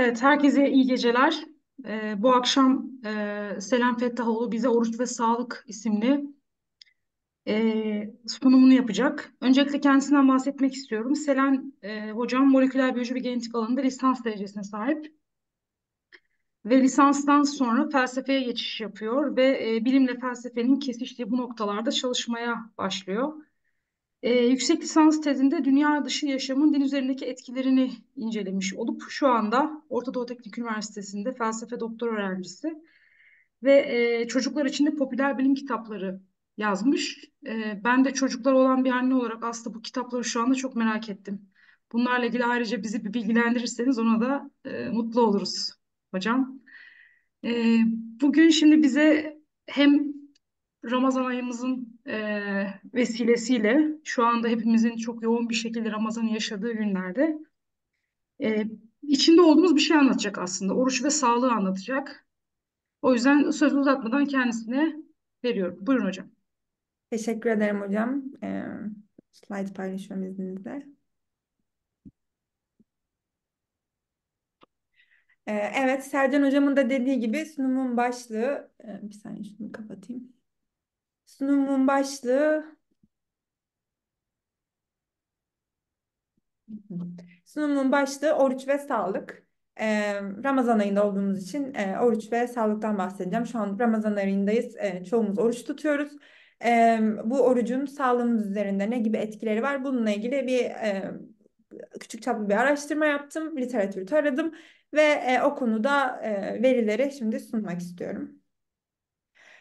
Evet, herkese iyi geceler. Ee, bu akşam e, Selam Fettahoğlu bize Oruç ve Sağlık isimli e, sunumunu yapacak. Öncelikle kendisinden bahsetmek istiyorum. Selen e, hocam moleküler biyoloji ve genetik alanında lisans derecesine sahip. Ve lisanstan sonra felsefeye geçiş yapıyor ve e, bilimle felsefenin kesiştiği bu noktalarda çalışmaya başlıyor. E, yüksek lisans tezinde dünya dışı yaşamın din üzerindeki etkilerini incelemiş olup şu anda Orta Doğu Teknik Üniversitesi'nde felsefe doktor öğrencisi ve e, çocuklar için de popüler bilim kitapları yazmış. E, ben de çocuklar olan bir anne olarak aslında bu kitapları şu anda çok merak ettim. Bunlarla ilgili ayrıca bizi bir bilgilendirirseniz ona da e, mutlu oluruz hocam. E, bugün şimdi bize hem Ramazan ayımızın e, vesilesiyle şu anda hepimizin çok yoğun bir şekilde Ramazan'ı yaşadığı günlerde e, içinde olduğumuz bir şey anlatacak aslında. Oruç ve sağlığı anlatacak. O yüzden söz uzatmadan kendisine veriyorum. Buyurun hocam. Teşekkür ederim hocam. Ee, slide paylaşıyorum izninizle. E, evet, Sercan hocamın da dediği gibi sunumun başlığı, e, bir saniye şunu kapatayım. Sunumun başlığı Sunumun başlığı oruç ve sağlık. Ee, Ramazan ayında olduğumuz için e, oruç ve sağlıktan bahsedeceğim. Şu an Ramazan ayındayız. E, çoğumuz oruç tutuyoruz. E, bu orucun sağlığımız üzerinde ne gibi etkileri var? Bununla ilgili bir e, küçük çaplı bir araştırma yaptım. Literatürü taradım ve e, o konuda e, verileri şimdi sunmak istiyorum.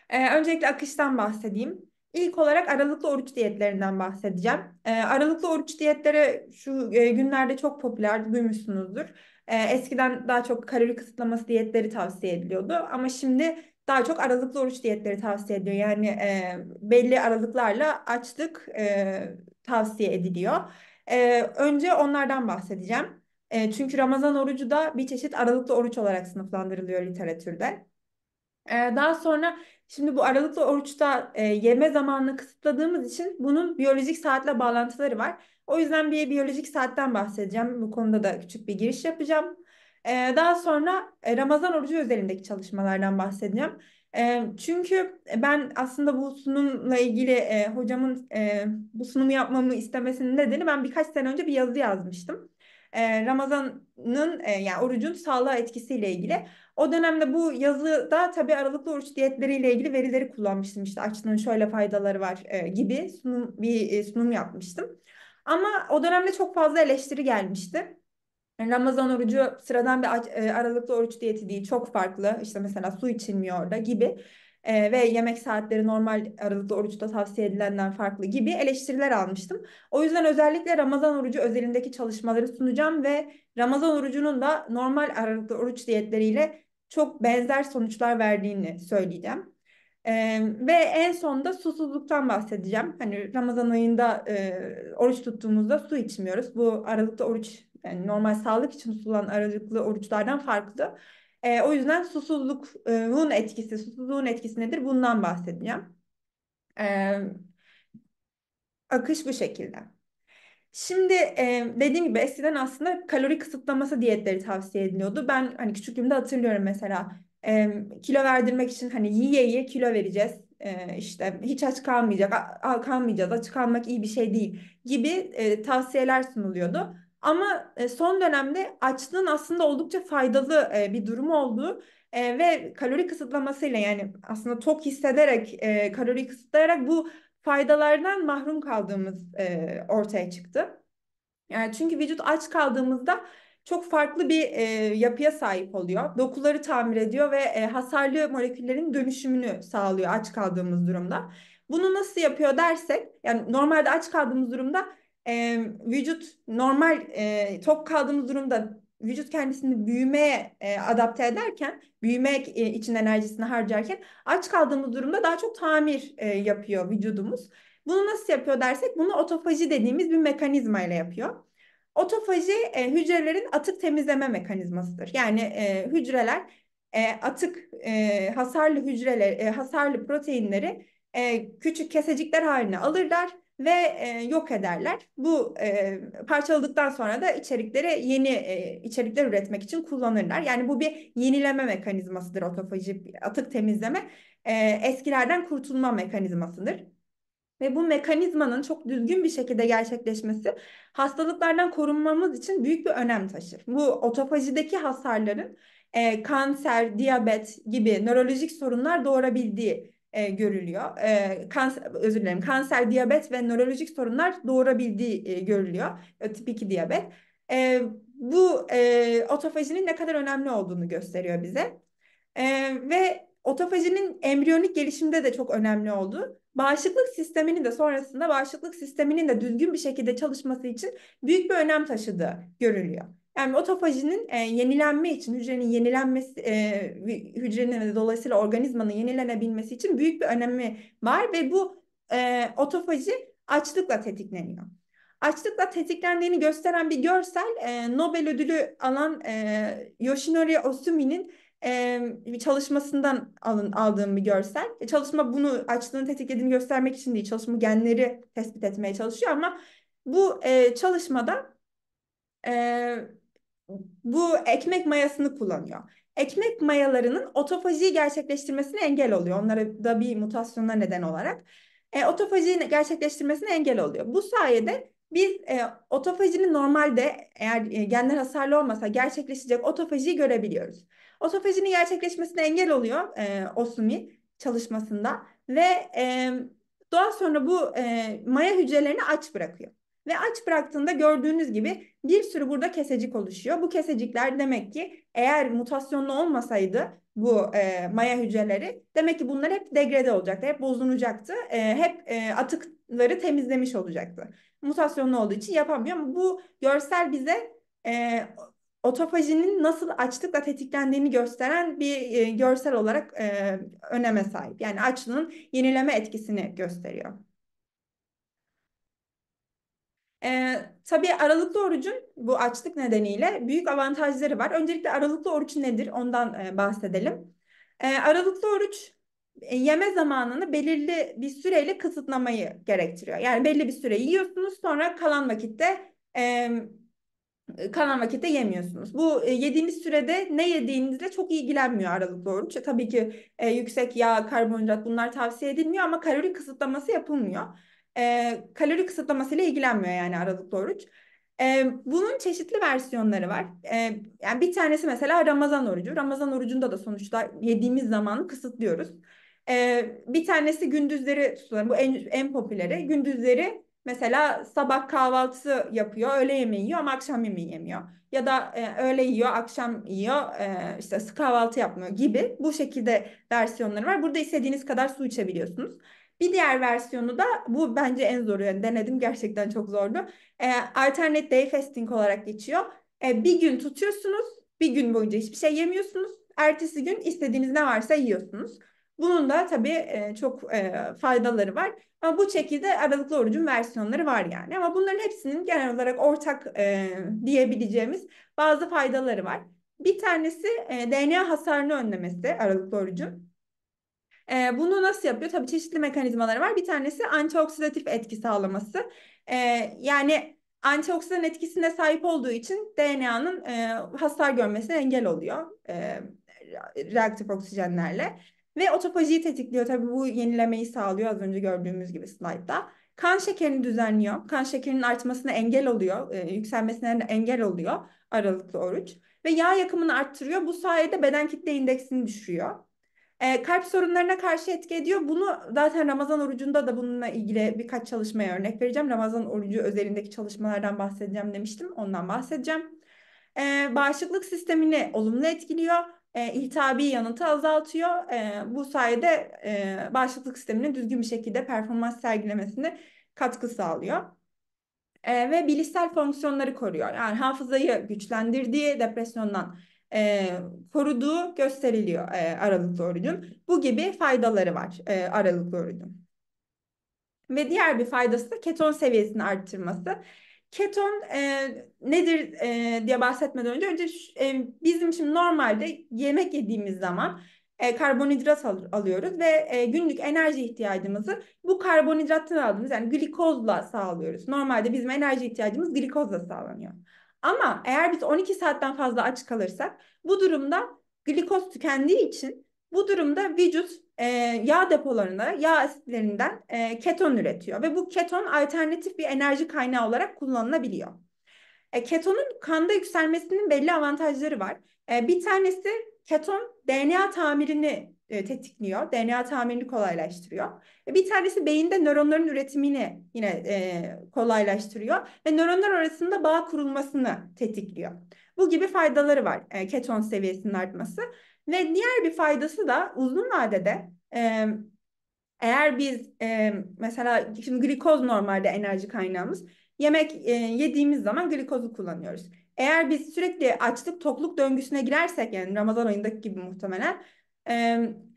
Ee, öncelikle akıştan bahsedeyim. İlk olarak aralıklı oruç diyetlerinden bahsedeceğim. Ee, aralıklı oruç diyetleri şu e, günlerde çok popüler, duymuşsunuzdur. Ee, eskiden daha çok kalori kısıtlaması diyetleri tavsiye ediliyordu ama şimdi daha çok aralıklı oruç diyetleri tavsiye ediyor. Yani e, belli aralıklarla açlık e, tavsiye ediliyor. E, önce onlardan bahsedeceğim. E, çünkü Ramazan orucu da bir çeşit aralıklı oruç olarak sınıflandırılıyor literatürde. E, daha sonra Şimdi bu aralıklı oruçta e, yeme zamanını kısıtladığımız için bunun biyolojik saatle bağlantıları var. O yüzden bir biyolojik saatten bahsedeceğim. Bu konuda da küçük bir giriş yapacağım. E, daha sonra e, Ramazan orucu özelindeki çalışmalardan bahsedeceğim. E, çünkü ben aslında bu sunumla ilgili e, hocamın e, bu sunumu yapmamı istemesinin nedeni ben birkaç sene önce bir yazı yazmıştım. E, Ramazan'ın e, yani orucun sağlığa etkisiyle ilgili. O dönemde bu yazıda tabii aralıklı oruç diyetleriyle ilgili verileri kullanmıştım. İşte açlığın şöyle faydaları var e, gibi sunum, bir e, sunum yapmıştım. Ama o dönemde çok fazla eleştiri gelmişti. Ramazan orucu sıradan bir e, aralıklı oruç diyeti değil çok farklı işte mesela su içilmiyor da gibi e, ve yemek saatleri normal aralıklı oruçta tavsiye edilenden farklı gibi eleştiriler almıştım. O yüzden özellikle Ramazan orucu özelindeki çalışmaları sunacağım ve Ramazan orucunun da normal aralıklı oruç diyetleriyle çok benzer sonuçlar verdiğini söyleyeceğim. Ee, ve en sonunda susuzluktan bahsedeceğim. Hani Ramazan ayında e, oruç tuttuğumuzda su içmiyoruz. Bu aralıkta oruç yani normal sağlık için tutulan aralıklı oruçlardan farklı. E, o yüzden susuzlukun etkisi, susuzluğun etkisi nedir? Bundan bahsedeceğim. E, akış bu şekilde. Şimdi dediğim gibi eskiden aslında kalori kısıtlaması diyetleri tavsiye ediliyordu. Ben hani küçüklüğümde hatırlıyorum mesela kilo verdirmek için hani yiye yiye kilo vereceğiz. işte hiç aç kalmayacak, kalmayacağız, aç kalmak iyi bir şey değil gibi tavsiyeler sunuluyordu. Ama e, son dönemde açlığın aslında oldukça faydalı bir durum olduğu ve kalori kısıtlamasıyla yani aslında tok hissederek, kalori kısıtlayarak bu faydalarından mahrum kaldığımız e, ortaya çıktı. Yani e, çünkü vücut aç kaldığımızda çok farklı bir e, yapıya sahip oluyor. Dokuları tamir ediyor ve e, hasarlı moleküllerin dönüşümünü sağlıyor aç kaldığımız durumda. Bunu nasıl yapıyor dersek, yani normalde aç kaldığımız durumda e, vücut normal e, tok kaldığımız durumda vücut kendisini büyümeye e, adapte ederken, büyümek e, için enerjisini harcarken aç kaldığımız durumda daha çok tamir e, yapıyor vücudumuz. Bunu nasıl yapıyor dersek bunu otofaji dediğimiz bir mekanizma ile yapıyor. Otofaji e, hücrelerin atık temizleme mekanizmasıdır. Yani e, hücreler e, atık e, hasarlı hücreler, e, hasarlı proteinleri e, küçük kesecikler haline alırlar ve e, yok ederler. Bu e, parçaladıktan sonra da içerikleri yeni e, içerikler üretmek için kullanırlar. Yani bu bir yenileme mekanizmasıdır otofaji, atık temizleme. E, eskilerden kurtulma mekanizmasıdır. Ve bu mekanizmanın çok düzgün bir şekilde gerçekleşmesi hastalıklardan korunmamız için büyük bir önem taşır. Bu otofajideki hasarların e, kanser, diyabet gibi nörolojik sorunlar doğurabildiği e, görülüyor. E, kanser, özür dilerim kanser, diyabet ve nörolojik sorunlar doğurabildiği e, görülüyor. E, tip 2 diyabet. E, bu e, otofajinin ne kadar önemli olduğunu gösteriyor bize. E, ve otofajinin embriyonik gelişimde de çok önemli olduğu, bağışıklık sisteminin de sonrasında bağışıklık sisteminin de düzgün bir şekilde çalışması için büyük bir önem taşıdığı görülüyor. Yani otofajinin e, yenilenme için hücrenin yenilenmesi e, hücrenin ve dolayısıyla organizmanın yenilenebilmesi için büyük bir önemi var ve bu e, otofaji açlıkla tetikleniyor. Açlıkla tetiklendiğini gösteren bir görsel e, Nobel ödülü alan e, Yoshinori Osumi'nin e, çalışmasından alın, aldığım bir görsel. E, çalışma bunu açlığın tetiklediğini göstermek için değil, çalışma genleri tespit etmeye çalışıyor ama bu e, çalışmada e, bu ekmek mayasını kullanıyor. Ekmek mayalarının otofajiyi gerçekleştirmesine engel oluyor. Onlara da bir mutasyona neden olarak. E, otofajiyi gerçekleştirmesine engel oluyor. Bu sayede biz e, otofajinin normalde eğer e, genler hasarlı olmasa gerçekleşecek otofajiyi görebiliyoruz. Otofajinin gerçekleşmesine engel oluyor e, osumi çalışmasında ve e, doğa sonra bu e, maya hücrelerini aç bırakıyor. Ve aç bıraktığında gördüğünüz gibi bir sürü burada kesecik oluşuyor. Bu kesecikler demek ki eğer mutasyonlu olmasaydı bu e, maya hücreleri demek ki bunlar hep degrede olacaktı, hep bozulacaktı, e, hep e, atıkları temizlemiş olacaktı. Mutasyonlu olduğu için yapamıyor bu görsel bize e, otofajinin nasıl açlıkla tetiklendiğini gösteren bir e, görsel olarak e, öneme sahip. Yani açlığın yenileme etkisini gösteriyor. E, tabii aralıklı orucun bu açlık nedeniyle büyük avantajları var. Öncelikle aralıklı oruç nedir ondan e, bahsedelim. E, aralıklı oruç e, yeme zamanını belirli bir süreyle kısıtlamayı gerektiriyor. Yani belli bir süre yiyorsunuz sonra kalan vakitte e, kalan vakitte yemiyorsunuz. Bu e, yediğiniz sürede ne yediğinizle çok ilgilenmiyor aralıklı oruç. Tabii ki e, yüksek yağ, karbonhidrat bunlar tavsiye edilmiyor ama kalori kısıtlaması yapılmıyor e, kalori kısıtlamasıyla ilgilenmiyor yani aralıklı oruç. E, bunun çeşitli versiyonları var. E, yani bir tanesi mesela Ramazan orucu. Ramazan orucunda da sonuçta yediğimiz zamanı kısıtlıyoruz. E, bir tanesi gündüzleri tutulan bu en, en popüleri. Gündüzleri mesela sabah kahvaltısı yapıyor, öğle yemeği yiyor ama akşam yemeği yemiyor. Ya da e, öğle yiyor, akşam yiyor, e, işte kahvaltı yapmıyor gibi bu şekilde versiyonları var. Burada istediğiniz kadar su içebiliyorsunuz. Bir diğer versiyonu da bu bence en zoru yani denedim gerçekten çok zordu. E, alternate day fasting olarak geçiyor. E, bir gün tutuyorsunuz bir gün boyunca hiçbir şey yemiyorsunuz. Ertesi gün istediğiniz ne varsa yiyorsunuz. Bunun da tabii e, çok e, faydaları var. Ama bu şekilde aralıklı orucun versiyonları var yani. Ama bunların hepsinin genel olarak ortak e, diyebileceğimiz bazı faydaları var. Bir tanesi e, DNA hasarını önlemesi aralıklı orucun. E, bunu nasıl yapıyor? Tabii çeşitli mekanizmaları var. Bir tanesi antioksidatif etki sağlaması. E, yani antioksidan etkisine sahip olduğu için DNA'nın e, hasar görmesine engel oluyor e, reaktif oksijenlerle. Ve otofajiyi tetikliyor. Tabii bu yenilemeyi sağlıyor az önce gördüğümüz gibi slaytta. Kan şekerini düzenliyor. Kan şekerinin artmasına engel oluyor. E, yükselmesine engel oluyor aralıklı oruç. Ve yağ yakımını arttırıyor. Bu sayede beden kitle indeksini düşürüyor. E, kalp sorunlarına karşı etki ediyor. Bunu zaten Ramazan orucunda da bununla ilgili birkaç çalışmaya örnek vereceğim. Ramazan orucu özelindeki çalışmalardan bahsedeceğim demiştim. Ondan bahsedeceğim. E, bağışıklık sistemini olumlu etkiliyor. E, ee, iltihabi yanıtı azaltıyor. E, bu sayede e, bağışıklık sisteminin düzgün bir şekilde performans sergilemesine katkı sağlıyor e, ve bilişsel fonksiyonları koruyor. Yani hafızayı güçlendirdiği depresyondan e, koruduğu gösteriliyor e, aralıklı orucun. Bu gibi faydaları var e, aralıklı orucun. Ve diğer bir faydası da keton seviyesini arttırması. Keton e, nedir e, diye bahsetmeden önce önce e, bizim şimdi normalde yemek yediğimiz zaman e, karbonhidrat al alıyoruz ve e, günlük enerji ihtiyacımızı bu karbonhidrattan aldığımız yani glikozla sağlıyoruz. Normalde bizim enerji ihtiyacımız glikozla sağlanıyor. Ama eğer biz 12 saatten fazla aç kalırsak bu durumda glikoz tükendiği için bu durumda vücut e, yağ depolarında yağ asitlerinden e, keton üretiyor ve bu keton alternatif bir enerji kaynağı olarak kullanılabiliyor. E, ketonun kanda yükselmesinin belli avantajları var. E, bir tanesi keton DNA tamirini e, tetikliyor. DNA tamirini kolaylaştırıyor. E, bir tanesi beyinde nöronların üretimini yine e, kolaylaştırıyor ve nöronlar arasında bağ kurulmasını tetikliyor. Bu gibi faydaları var e, keton seviyesinin artması. Ve diğer bir faydası da uzun vadede e, eğer biz e, mesela şimdi glikoz normalde enerji kaynağımız yemek e, yediğimiz zaman glikozu kullanıyoruz. Eğer biz sürekli açlık tokluk döngüsüne girersek yani Ramazan ayındaki gibi muhtemelen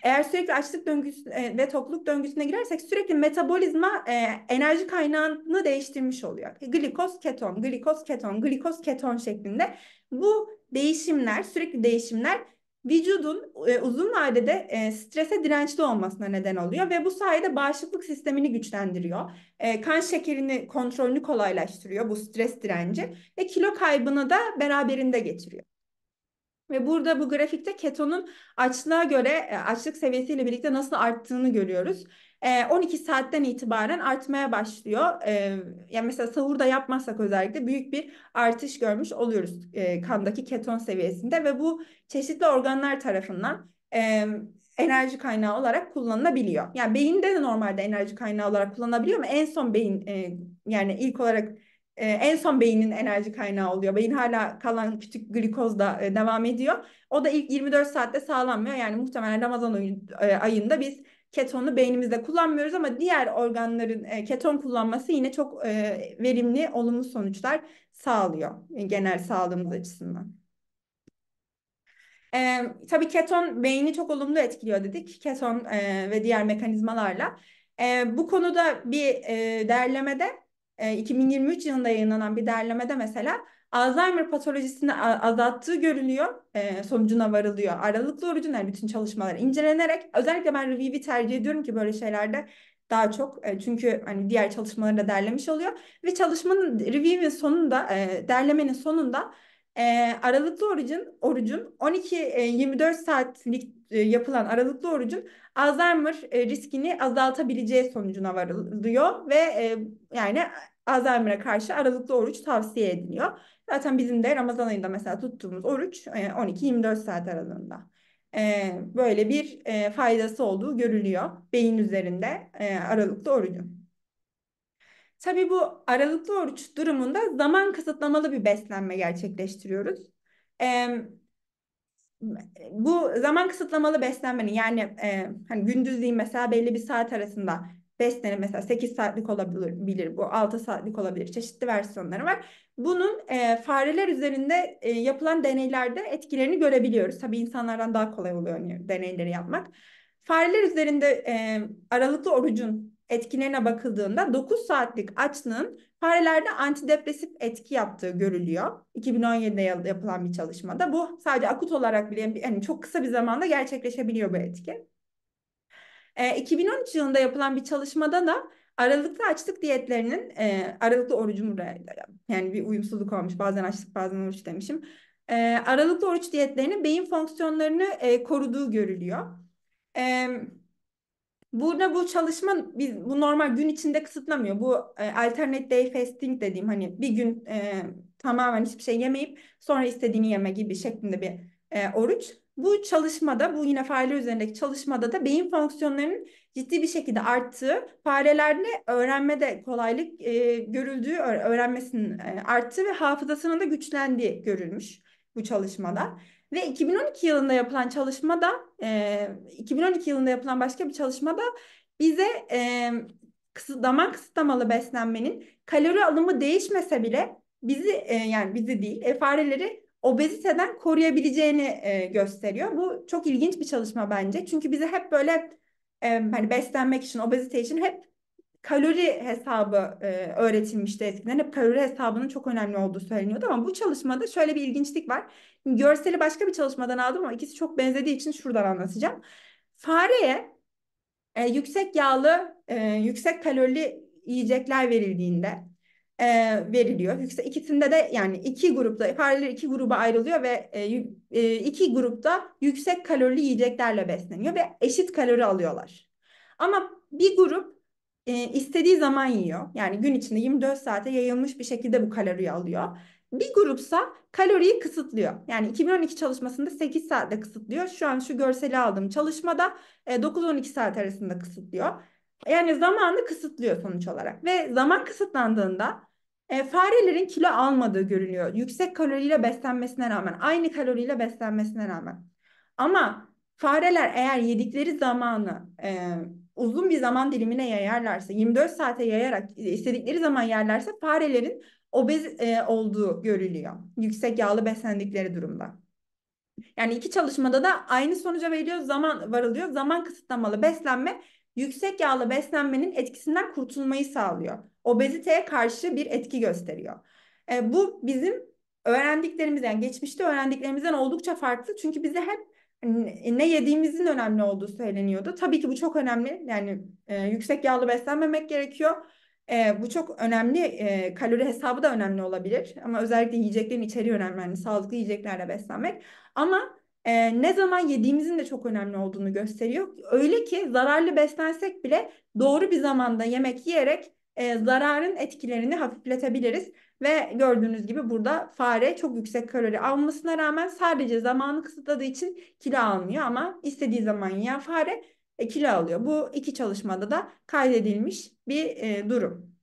eğer sürekli açlık döngüsü e, ve tokluk döngüsüne girersek sürekli metabolizma e, enerji kaynağını değiştirmiş oluyor. Glikoz keton, glikoz keton, glikoz keton şeklinde bu değişimler, sürekli değişimler vücudun e, uzun vadede e, strese dirençli olmasına neden oluyor ve bu sayede bağışıklık sistemini güçlendiriyor. kan şekerini kontrolünü kolaylaştırıyor bu stres direnci ve kilo kaybını da beraberinde getiriyor. Ve burada bu grafikte ketonun açlığa göre e, açlık seviyesiyle birlikte nasıl arttığını görüyoruz. 12 e, saatten itibaren artmaya başlıyor. E, yani mesela sahurda yapmazsak özellikle büyük bir artış görmüş oluyoruz kandaki keton seviyesinde ve bu çeşitli organlar tarafından enerji kaynağı olarak kullanılabiliyor. Yani beyinde de normalde enerji kaynağı olarak kullanılabiliyor ama en son beyin yani ilk olarak ee, en son beynin enerji kaynağı oluyor. Beyin hala kalan küçük glikoz da e, devam ediyor. O da ilk 24 saatte sağlanmıyor. Yani muhtemelen Ramazan e, ayında biz ketonu beynimizde kullanmıyoruz ama diğer organların e, keton kullanması yine çok verimli, olumlu sonuçlar sağlıyor genel sağlığımız açısından. E, tabii keton beyni çok olumlu etkiliyor dedik. Keton e, ve diğer mekanizmalarla. E, bu konuda bir e, derlemede 2023 ee, yılında yayınlanan bir derlemede mesela Alzheimer patolojisini azalttığı görülüyor. Ee, sonucuna varılıyor. Aralıklı orijinal bütün çalışmalar incelenerek özellikle ben Review'i tercih ediyorum ki böyle şeylerde daha çok e, çünkü hani diğer çalışmaları da derlemiş oluyor ve çalışmanın review'in sonunda e, derlemenin sonunda e, aralıklı orucun, orucun 12-24 e, saatlik e, yapılan aralıklı orucun Alzheimer e, riskini azaltabileceği sonucuna varılıyor ve e, yani Alzheimer'a karşı aralıklı oruç tavsiye ediliyor. Zaten bizim de Ramazan ayında mesela tuttuğumuz oruç 12-24 e, saat aralığında. E, böyle bir faydası olduğu görülüyor beyin üzerinde aralıklı orucun. Tabii bu aralıklı oruç durumunda zaman kısıtlamalı bir beslenme gerçekleştiriyoruz. Ee, bu zaman kısıtlamalı beslenmenin yani e, hani gündüzliğin mesela belli bir saat arasında beslenir mesela 8 saatlik olabilir bu 6 saatlik olabilir çeşitli versiyonları var. Bunun e, fareler üzerinde e, yapılan deneylerde etkilerini görebiliyoruz. Tabii insanlardan daha kolay oluyor hani, deneyleri yapmak. Fareler üzerinde e, aralıklı orucun etkilerine bakıldığında 9 saatlik açlığın farelerde antidepresif etki yaptığı görülüyor. 2017'de yapılan bir çalışmada. Bu sadece akut olarak bile yani çok kısa bir zamanda gerçekleşebiliyor bu etki. E, ee, 2013 yılında yapılan bir çalışmada da aralıklı açlık diyetlerinin e, aralıklı orucum yani bir uyumsuzluk olmuş bazen açlık bazen oruç demişim. E, aralıklı oruç diyetlerinin beyin fonksiyonlarını e, koruduğu görülüyor. Evet Burada bu çalışma biz bu normal gün içinde kısıtlamıyor. Bu e, alternate day fasting dediğim hani bir gün e, tamamen hiçbir şey yemeyip sonra istediğini yeme gibi şeklinde bir e, oruç. Bu çalışmada bu yine fare üzerindeki çalışmada da beyin fonksiyonlarının ciddi bir şekilde arttığı, farelerde öğrenmede kolaylık e, görüldüğü, öğrenmesinin e, arttığı ve hafızasının da güçlendiği görülmüş bu çalışmada. Ve 2012 yılında yapılan çalışmada, e, 2012 yılında yapılan başka bir çalışmada bize e, kısıtlama kısıtlamalı beslenmenin kalori alımı değişmese bile bizi e, yani bizi değil e, fareleri obeziteden koruyabileceğini e, gösteriyor. Bu çok ilginç bir çalışma bence. Çünkü bizi hep böyle e, hani beslenmek için, obezite için hep kalori hesabı e, öğretilmişti eskiden. Hep kalori hesabının çok önemli olduğu söyleniyordu ama bu çalışmada şöyle bir ilginçlik var. Görseli başka bir çalışmadan aldım ama ikisi çok benzediği için şuradan anlatacağım. Fareye e, yüksek yağlı, e, yüksek kalorili yiyecekler verildiğinde e, veriliyor. Yüksek, ikisinde de yani iki grupta, fareler iki gruba ayrılıyor ve e, e, iki grupta yüksek kalorili yiyeceklerle besleniyor ve eşit kalori alıyorlar. Ama bir grup e, istediği zaman yiyor. Yani gün içinde 24 saate yayılmış bir şekilde bu kaloriyi alıyor. Bir grupsa kaloriyi kısıtlıyor. Yani 2012 çalışmasında 8 saatte kısıtlıyor. Şu an şu görseli aldığım çalışmada e, 9-12 saat arasında kısıtlıyor. Yani zamanı kısıtlıyor sonuç olarak. Ve zaman kısıtlandığında e, farelerin kilo almadığı görünüyor. Yüksek kaloriyle beslenmesine rağmen, aynı kaloriyle beslenmesine rağmen. Ama fareler eğer yedikleri zamanı e, uzun bir zaman dilimine yayarlarsa, 24 saate yayarak e, istedikleri zaman yerlerse farelerin obez e, olduğu görülüyor. Yüksek yağlı beslendikleri durumda. Yani iki çalışmada da aynı sonuca veriliyor, zaman varılıyor. Zaman kısıtlamalı beslenme yüksek yağlı beslenmenin etkisinden kurtulmayı sağlıyor. Obeziteye karşı bir etki gösteriyor. E, bu bizim öğrendiklerimizden, yani geçmişte öğrendiklerimizden oldukça farklı. Çünkü bize hep e, ne yediğimizin önemli olduğu söyleniyordu. Tabii ki bu çok önemli. Yani e, yüksek yağlı beslenmemek gerekiyor. E, bu çok önemli. E, kalori hesabı da önemli olabilir. Ama özellikle yiyeceklerin içeriği önemli. Yani sağlıklı yiyeceklerle beslenmek. Ama e, ne zaman yediğimizin de çok önemli olduğunu gösteriyor. Öyle ki zararlı beslensek bile doğru bir zamanda yemek yiyerek e, zararın etkilerini hafifletebiliriz. Ve gördüğünüz gibi burada fare çok yüksek kalori almasına rağmen sadece zamanı kısıtladığı için kilo almıyor ama istediği zaman ya fare e, kilo alıyor. Bu iki çalışmada da kaydedilmiş bir e, durum.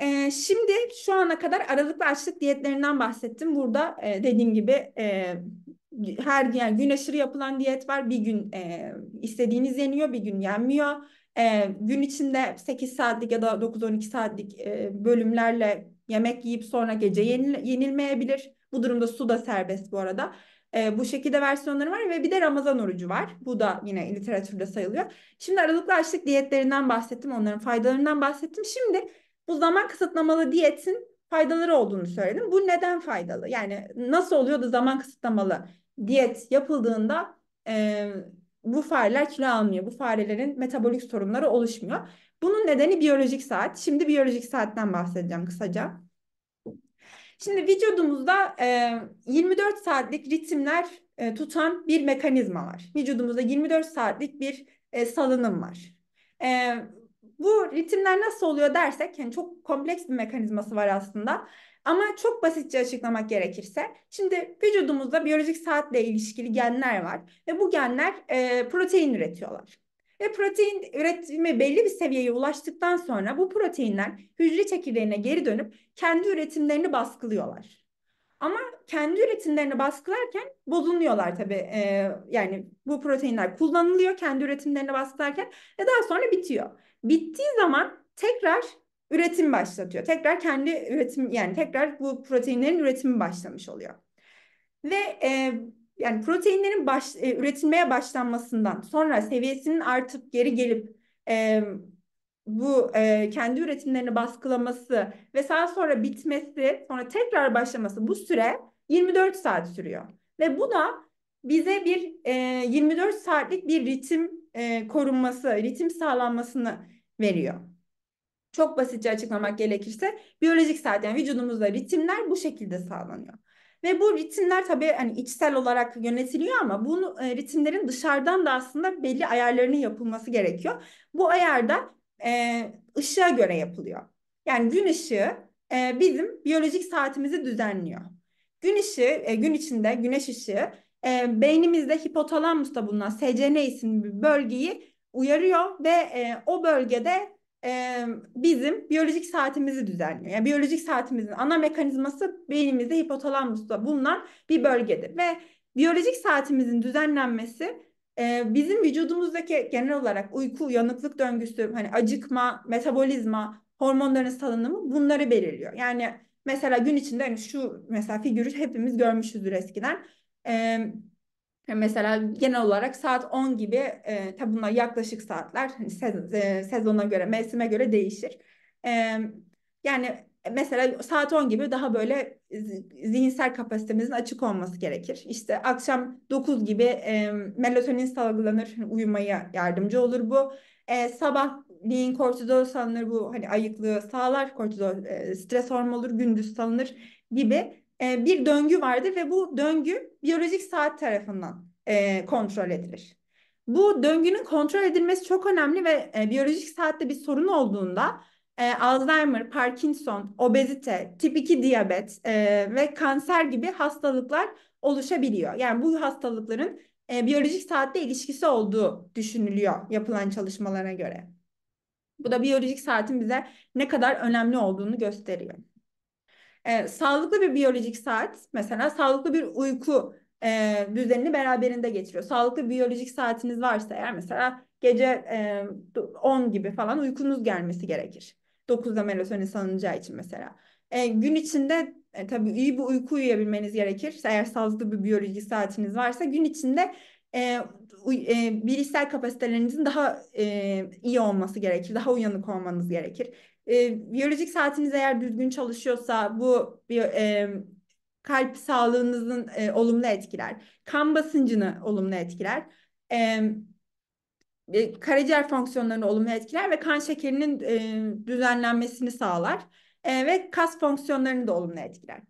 E, şimdi şu ana kadar aralıklı açlık diyetlerinden bahsettim. Burada e, dediğim gibi e, her yani gün aşırı yapılan diyet var. Bir gün e, istediğiniz yeniyor, bir gün yenmiyor e, gün içinde 8 saatlik ya da 9-12 saatlik e, bölümlerle yemek yiyip sonra gece yenil yenilmeyebilir. Bu durumda su da serbest bu arada. E, bu şekilde versiyonları var ve bir de Ramazan orucu var. Bu da yine literatürde sayılıyor. Şimdi aralıklı açlık diyetlerinden bahsettim, onların faydalarından bahsettim. Şimdi bu zaman kısıtlamalı diyetin faydaları olduğunu söyledim. Bu neden faydalı? Yani nasıl oluyor da zaman kısıtlamalı diyet yapıldığında e, bu fareler kilo almıyor. Bu farelerin metabolik sorunları oluşmuyor. Bunun nedeni biyolojik saat. Şimdi biyolojik saatten bahsedeceğim kısaca. Şimdi vücudumuzda e, 24 saatlik ritimler e, tutan bir mekanizma var. Vücudumuzda 24 saatlik bir e, salınım var. E, bu ritimler nasıl oluyor dersek yani çok kompleks bir mekanizması var aslında. Ama çok basitçe açıklamak gerekirse şimdi vücudumuzda biyolojik saatle ilişkili genler var ve bu genler e, protein üretiyorlar. Ve protein üretimi belli bir seviyeye ulaştıktan sonra bu proteinler hücre çekirdeğine geri dönüp kendi üretimlerini baskılıyorlar. Ama kendi üretimlerini baskılarken bozuluyorlar tabii. Ee, yani bu proteinler kullanılıyor kendi üretimlerini baskılarken ve daha sonra bitiyor. Bittiği zaman tekrar üretim başlatıyor. Tekrar kendi üretim yani tekrar bu proteinlerin üretimi başlamış oluyor. Ve e, yani proteinlerin baş, e, üretilmeye başlanmasından sonra seviyesinin artıp geri gelip e, bu e, kendi üretimlerini baskılaması ve sonra sonra bitmesi, sonra tekrar başlaması bu süre 24 saat sürüyor. Ve bu da bize bir e, 24 saatlik bir ritim e, korunması, ritim sağlanmasını veriyor. Çok basitçe açıklamak gerekirse biyolojik saat yani vücudumuzda ritimler bu şekilde sağlanıyor. Ve bu ritimler tabii hani içsel olarak yönetiliyor ama bunu e, ritimlerin dışarıdan da aslında belli ayarlarının yapılması gerekiyor. Bu ayarda e, ışığa göre yapılıyor. Yani gün ışığı e, bizim biyolojik saatimizi düzenliyor. Gün ışığı, e, gün içinde güneş ışığı e, beynimizde hipotalamusta bulunan SCN isimli bir bölgeyi uyarıyor ve e, o bölgede e, bizim biyolojik saatimizi düzenliyor. Yani biyolojik saatimizin ana mekanizması beynimizde hipotalamusta bulunan bir bölgedir ve biyolojik saatimizin düzenlenmesi bizim vücudumuzdaki genel olarak uyku, uyanıklık döngüsü, hani acıkma, metabolizma, hormonların salınımı bunları belirliyor. Yani mesela gün içinde hani şu mesela figürü hepimiz görmüşüzdür eskiden. E, mesela genel olarak saat 10 gibi e, tabi bunlar yaklaşık saatler hani sezona göre mevsime göre değişir. E, yani mesela saat 10 gibi daha böyle zihinsel kapasitemizin açık olması gerekir. İşte akşam 9 gibi e, melatonin salgılanır, hani uyumaya yardımcı olur bu. E, sabah lean kortizol salınır bu hani ayıklığı sağlar, kortizol e, stres hormonu olur, gündüz salınır gibi e, bir döngü vardır ve bu döngü biyolojik saat tarafından e, kontrol edilir. Bu döngünün kontrol edilmesi çok önemli ve e, biyolojik saatte bir sorun olduğunda e, Alzheimer, Parkinson, obezite, tip 2 diyabet e, ve kanser gibi hastalıklar oluşabiliyor. Yani bu hastalıkların e, biyolojik saatte ilişkisi olduğu düşünülüyor yapılan çalışmalara göre. Bu da biyolojik saatin bize ne kadar önemli olduğunu gösteriyor. E, sağlıklı bir biyolojik saat mesela sağlıklı bir uyku e, düzenini beraberinde getiriyor. Sağlıklı biyolojik saatiniz varsa eğer mesela gece e, 10 gibi falan uykunuz gelmesi gerekir. 9'da melatonin salınacağı için mesela. E, gün içinde e, tabii iyi bir uyku uyuyabilmeniz gerekir. Eğer sazlı bir biyoloji saatiniz varsa gün içinde e, e, bilişsel kapasitelerinizin daha e, iyi olması gerekir. Daha uyanık olmanız gerekir. E, biyolojik saatiniz eğer düzgün çalışıyorsa bu e, kalp sağlığınızın e, olumlu etkiler. Kan basıncını olumlu etkiler. E, e, karaciğer fonksiyonlarını olumlu etkiler ve kan şekerinin e, düzenlenmesini sağlar e, ve kas fonksiyonlarını da olumlu etkiler.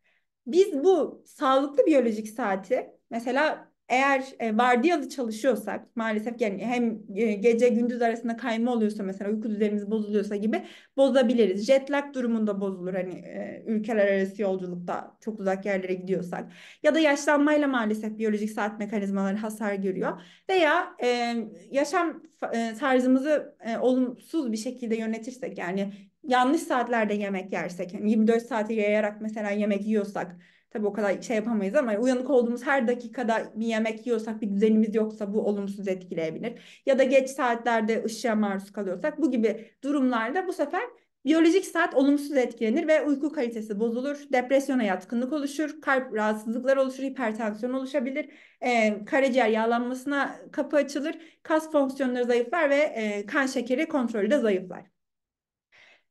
Biz bu sağlıklı biyolojik saati mesela eğer e, vardiyalı çalışıyorsak maalesef yani hem e, gece gündüz arasında kayma oluyorsa mesela uyku düzenimiz bozuluyorsa gibi bozabiliriz. Jet lag durumunda bozulur hani e, ülkeler arası yolculukta çok uzak yerlere gidiyorsak ya da yaşlanmayla maalesef biyolojik saat mekanizmaları hasar görüyor veya e, yaşam e, tarzımızı e, olumsuz bir şekilde yönetirsek yani yanlış saatlerde yemek yersek yani 24 saate yayarak mesela yemek yiyorsak Tabii o kadar şey yapamayız ama uyanık olduğumuz her dakikada bir yemek yiyorsak, bir düzenimiz yoksa bu olumsuz etkileyebilir. Ya da geç saatlerde ışığa maruz kalıyorsak bu gibi durumlarda bu sefer Biyolojik saat olumsuz etkilenir ve uyku kalitesi bozulur. Depresyona yatkınlık oluşur, kalp rahatsızlıkları oluşur, hipertansiyon oluşabilir. E, karaciğer yağlanmasına kapı açılır, kas fonksiyonları zayıflar ve e, kan şekeri kontrolü de zayıflar.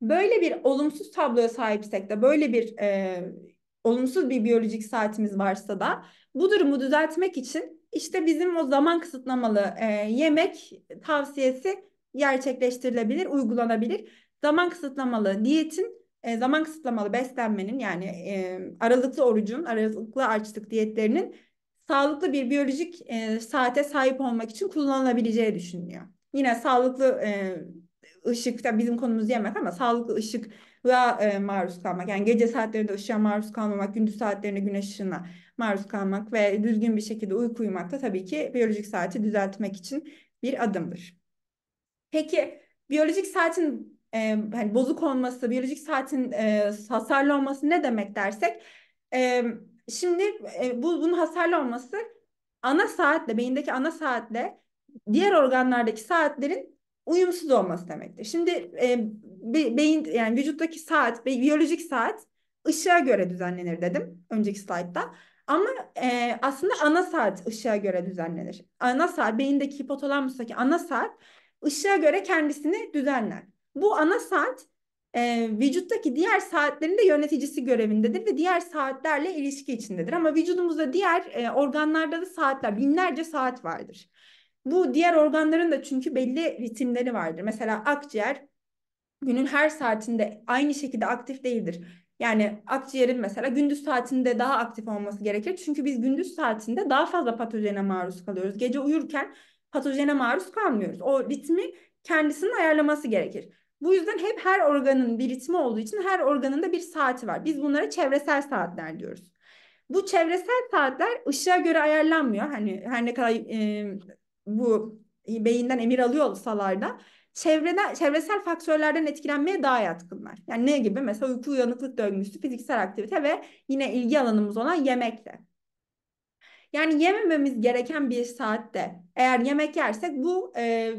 Böyle bir olumsuz tabloya sahipsek de, böyle bir e, olumsuz bir biyolojik saatimiz varsa da bu durumu düzeltmek için işte bizim o zaman kısıtlamalı e, yemek tavsiyesi gerçekleştirilebilir, uygulanabilir. Zaman kısıtlamalı diyetin, e, zaman kısıtlamalı beslenmenin yani e, aralıklı orucun, aralıklı açlık diyetlerinin sağlıklı bir biyolojik e, saate sahip olmak için kullanılabileceği düşünülüyor. Yine sağlıklı e, ışıkta bizim konumuz yemek ama sağlıklı ışıkla e, maruz kalmak. Yani gece saatlerinde ışığa maruz kalmamak, gündüz saatlerinde güneş ışığına maruz kalmak ve düzgün bir şekilde uyku uyumak da tabii ki biyolojik saati düzeltmek için bir adımdır. Peki biyolojik saatin e, hani bozuk olması, biyolojik saatin e, hasarlı olması ne demek dersek e, şimdi e, bu bunun hasarlı olması ana saatle beyindeki ana saatle diğer organlardaki saatlerin uyumsuz olması demektir. Şimdi e, be, beyin yani vücuttaki saat, be, biyolojik saat ışığa göre düzenlenir dedim önceki slaytta. Ama e, aslında ana saat ışığa göre düzenlenir. Ana saat, beyindeki hipotalamustaki ana saat ışığa göre kendisini düzenler. Bu ana saat e, vücuttaki diğer saatlerin de yöneticisi görevindedir ve diğer saatlerle ilişki içindedir. Ama vücudumuzda diğer e, organlarda da saatler, binlerce saat vardır. Bu diğer organların da çünkü belli ritimleri vardır. Mesela akciğer günün her saatinde aynı şekilde aktif değildir. Yani akciğerin mesela gündüz saatinde daha aktif olması gerekir. Çünkü biz gündüz saatinde daha fazla patojene maruz kalıyoruz. Gece uyurken patojene maruz kalmıyoruz. O ritmi kendisinin ayarlaması gerekir. Bu yüzden hep her organın bir ritmi olduğu için her organın da bir saati var. Biz bunlara çevresel saatler diyoruz. Bu çevresel saatler ışığa göre ayarlanmıyor. Hani her ne kadar e, bu beyinden emir alıyor da çevreden, çevresel faktörlerden etkilenmeye daha yatkınlar. Yani ne gibi? Mesela uyku uyanıklık döngüsü, fiziksel aktivite ve yine ilgi alanımız olan yemekle. Yani yemememiz gereken bir saatte eğer yemek yersek bu e,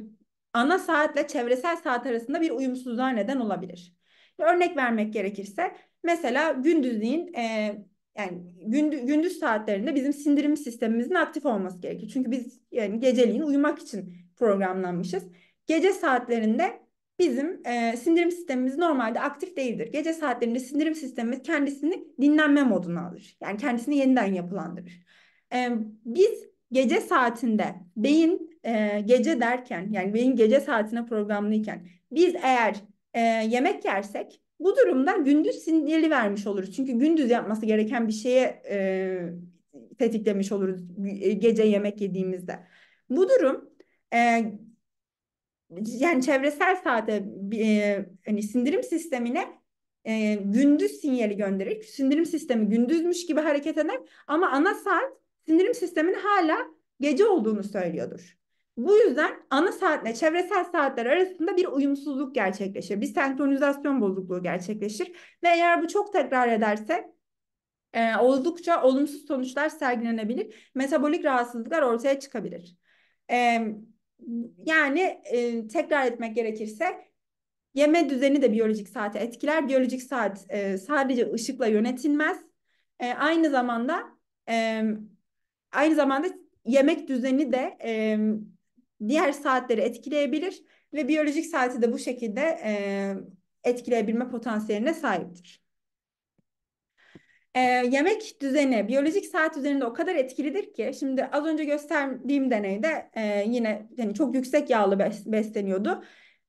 ana saatle çevresel saat arasında bir uyumsuzluğa neden olabilir. Örnek vermek gerekirse mesela gündüzleyin e, yani gündüz, gündüz saatlerinde bizim sindirim sistemimizin aktif olması gerekiyor. Çünkü biz yani geceliğin uyumak için programlanmışız. Gece saatlerinde bizim e, sindirim sistemimiz normalde aktif değildir. Gece saatlerinde sindirim sistemimiz kendisini dinlenme moduna alır. Yani kendisini yeniden yapılandırır. E, biz gece saatinde beyin e, gece derken yani beyin gece saatine programlıyken biz eğer e, yemek yersek bu durumda gündüz sinyali vermiş oluruz. Çünkü gündüz yapması gereken bir şeye e, tetiklemiş oluruz e, gece yemek yediğimizde. Bu durum e, yani çevresel saate e, hani sindirim sistemine e, gündüz sinyali gönderir. Sindirim sistemi gündüzmüş gibi hareket eder ama ana saat sindirim sisteminin hala gece olduğunu söylüyordur. Bu yüzden ana saatle çevresel saatler arasında bir uyumsuzluk gerçekleşir. Bir senkronizasyon bozukluğu gerçekleşir ve eğer bu çok tekrar ederse e, oldukça olumsuz sonuçlar sergilenebilir. Metabolik rahatsızlıklar ortaya çıkabilir. E, yani e, tekrar etmek gerekirse yeme düzeni de biyolojik saate etkiler. Biyolojik saat e, sadece ışıkla yönetilmez. E, aynı zamanda e, aynı zamanda yemek düzeni de e, diğer saatleri etkileyebilir ve biyolojik saati de bu şekilde e, etkileyebilme potansiyeline sahiptir. E, yemek düzeni biyolojik saat üzerinde o kadar etkilidir ki şimdi az önce gösterdiğim deneyde e, yine yani çok yüksek yağlı bes besleniyordu.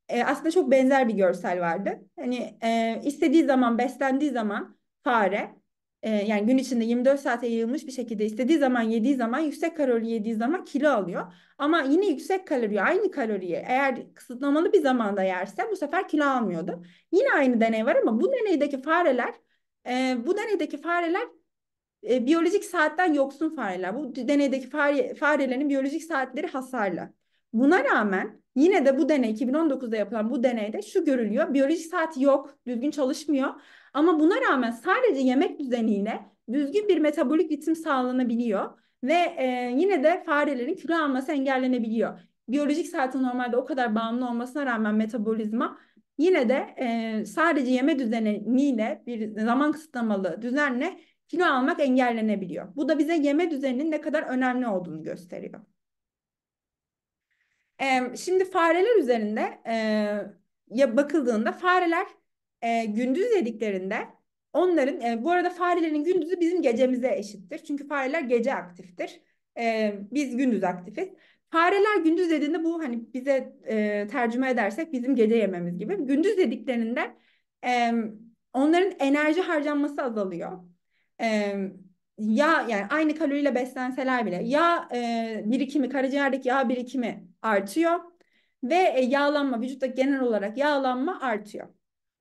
E, aslında çok benzer bir görsel vardı. Hani e, istediği zaman beslendiği zaman fare ee, yani gün içinde 24 saate yayılmış bir şekilde istediği zaman yediği zaman yüksek kalori yediği zaman kilo alıyor. Ama yine yüksek kalori aynı kaloriyi eğer kısıtlamalı bir zamanda yerse bu sefer kilo almıyordu. Yine aynı deney var ama bu deneydeki fareler e, bu deneydeki fareler e, biyolojik saatten yoksun fareler. Bu deneydeki fare, farelerin biyolojik saatleri hasarlı. Buna rağmen yine de bu deney 2019'da yapılan bu deneyde şu görülüyor. Biyolojik saat yok, düzgün çalışmıyor ama buna rağmen sadece yemek düzeniyle düzgün bir metabolik ritim sağlanabiliyor ve e, yine de farelerin kilo alması engellenebiliyor. Biyolojik saate normalde o kadar bağımlı olmasına rağmen metabolizma yine de e, sadece yeme düzeniyle bir zaman kısıtlamalı düzenle kilo almak engellenebiliyor. Bu da bize yeme düzeninin ne kadar önemli olduğunu gösteriyor. E, şimdi fareler üzerinde e, ya bakıldığında fareler e, gündüz dediklerinde, onların e, bu arada farelerin gündüzü bizim gecemize eşittir. Çünkü fareler gece aktiftir. E, biz gündüz aktifiz. Fareler gündüz dediğinde bu hani bize e, tercüme edersek bizim gece yememiz gibi. Gündüz dediklerinde, e, onların enerji harcanması azalıyor. E, yağ yani aynı kaloriyle beslenseler bile ya e, birikimi karaciğerdeki yağ birikimi artıyor ve e, yağlanma vücutta genel olarak yağlanma artıyor.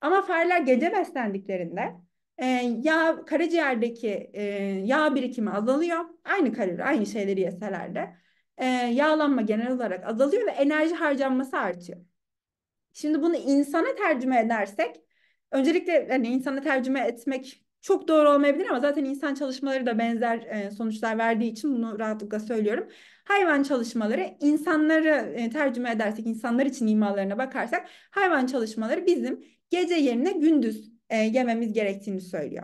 Ama fareler gece beslendiklerinde e, yağ, karaciğerdeki e, yağ birikimi azalıyor. Aynı kalori, aynı şeyleri yeseler de e, yağlanma genel olarak azalıyor ve enerji harcanması artıyor. Şimdi bunu insana tercüme edersek, öncelikle yani insana tercüme etmek çok doğru olmayabilir ama zaten insan çalışmaları da benzer e, sonuçlar verdiği için bunu rahatlıkla söylüyorum. Hayvan çalışmaları insanları e, tercüme edersek, insanlar için imalarına bakarsak hayvan çalışmaları bizim gece yerine gündüz e, yememiz gerektiğini söylüyor.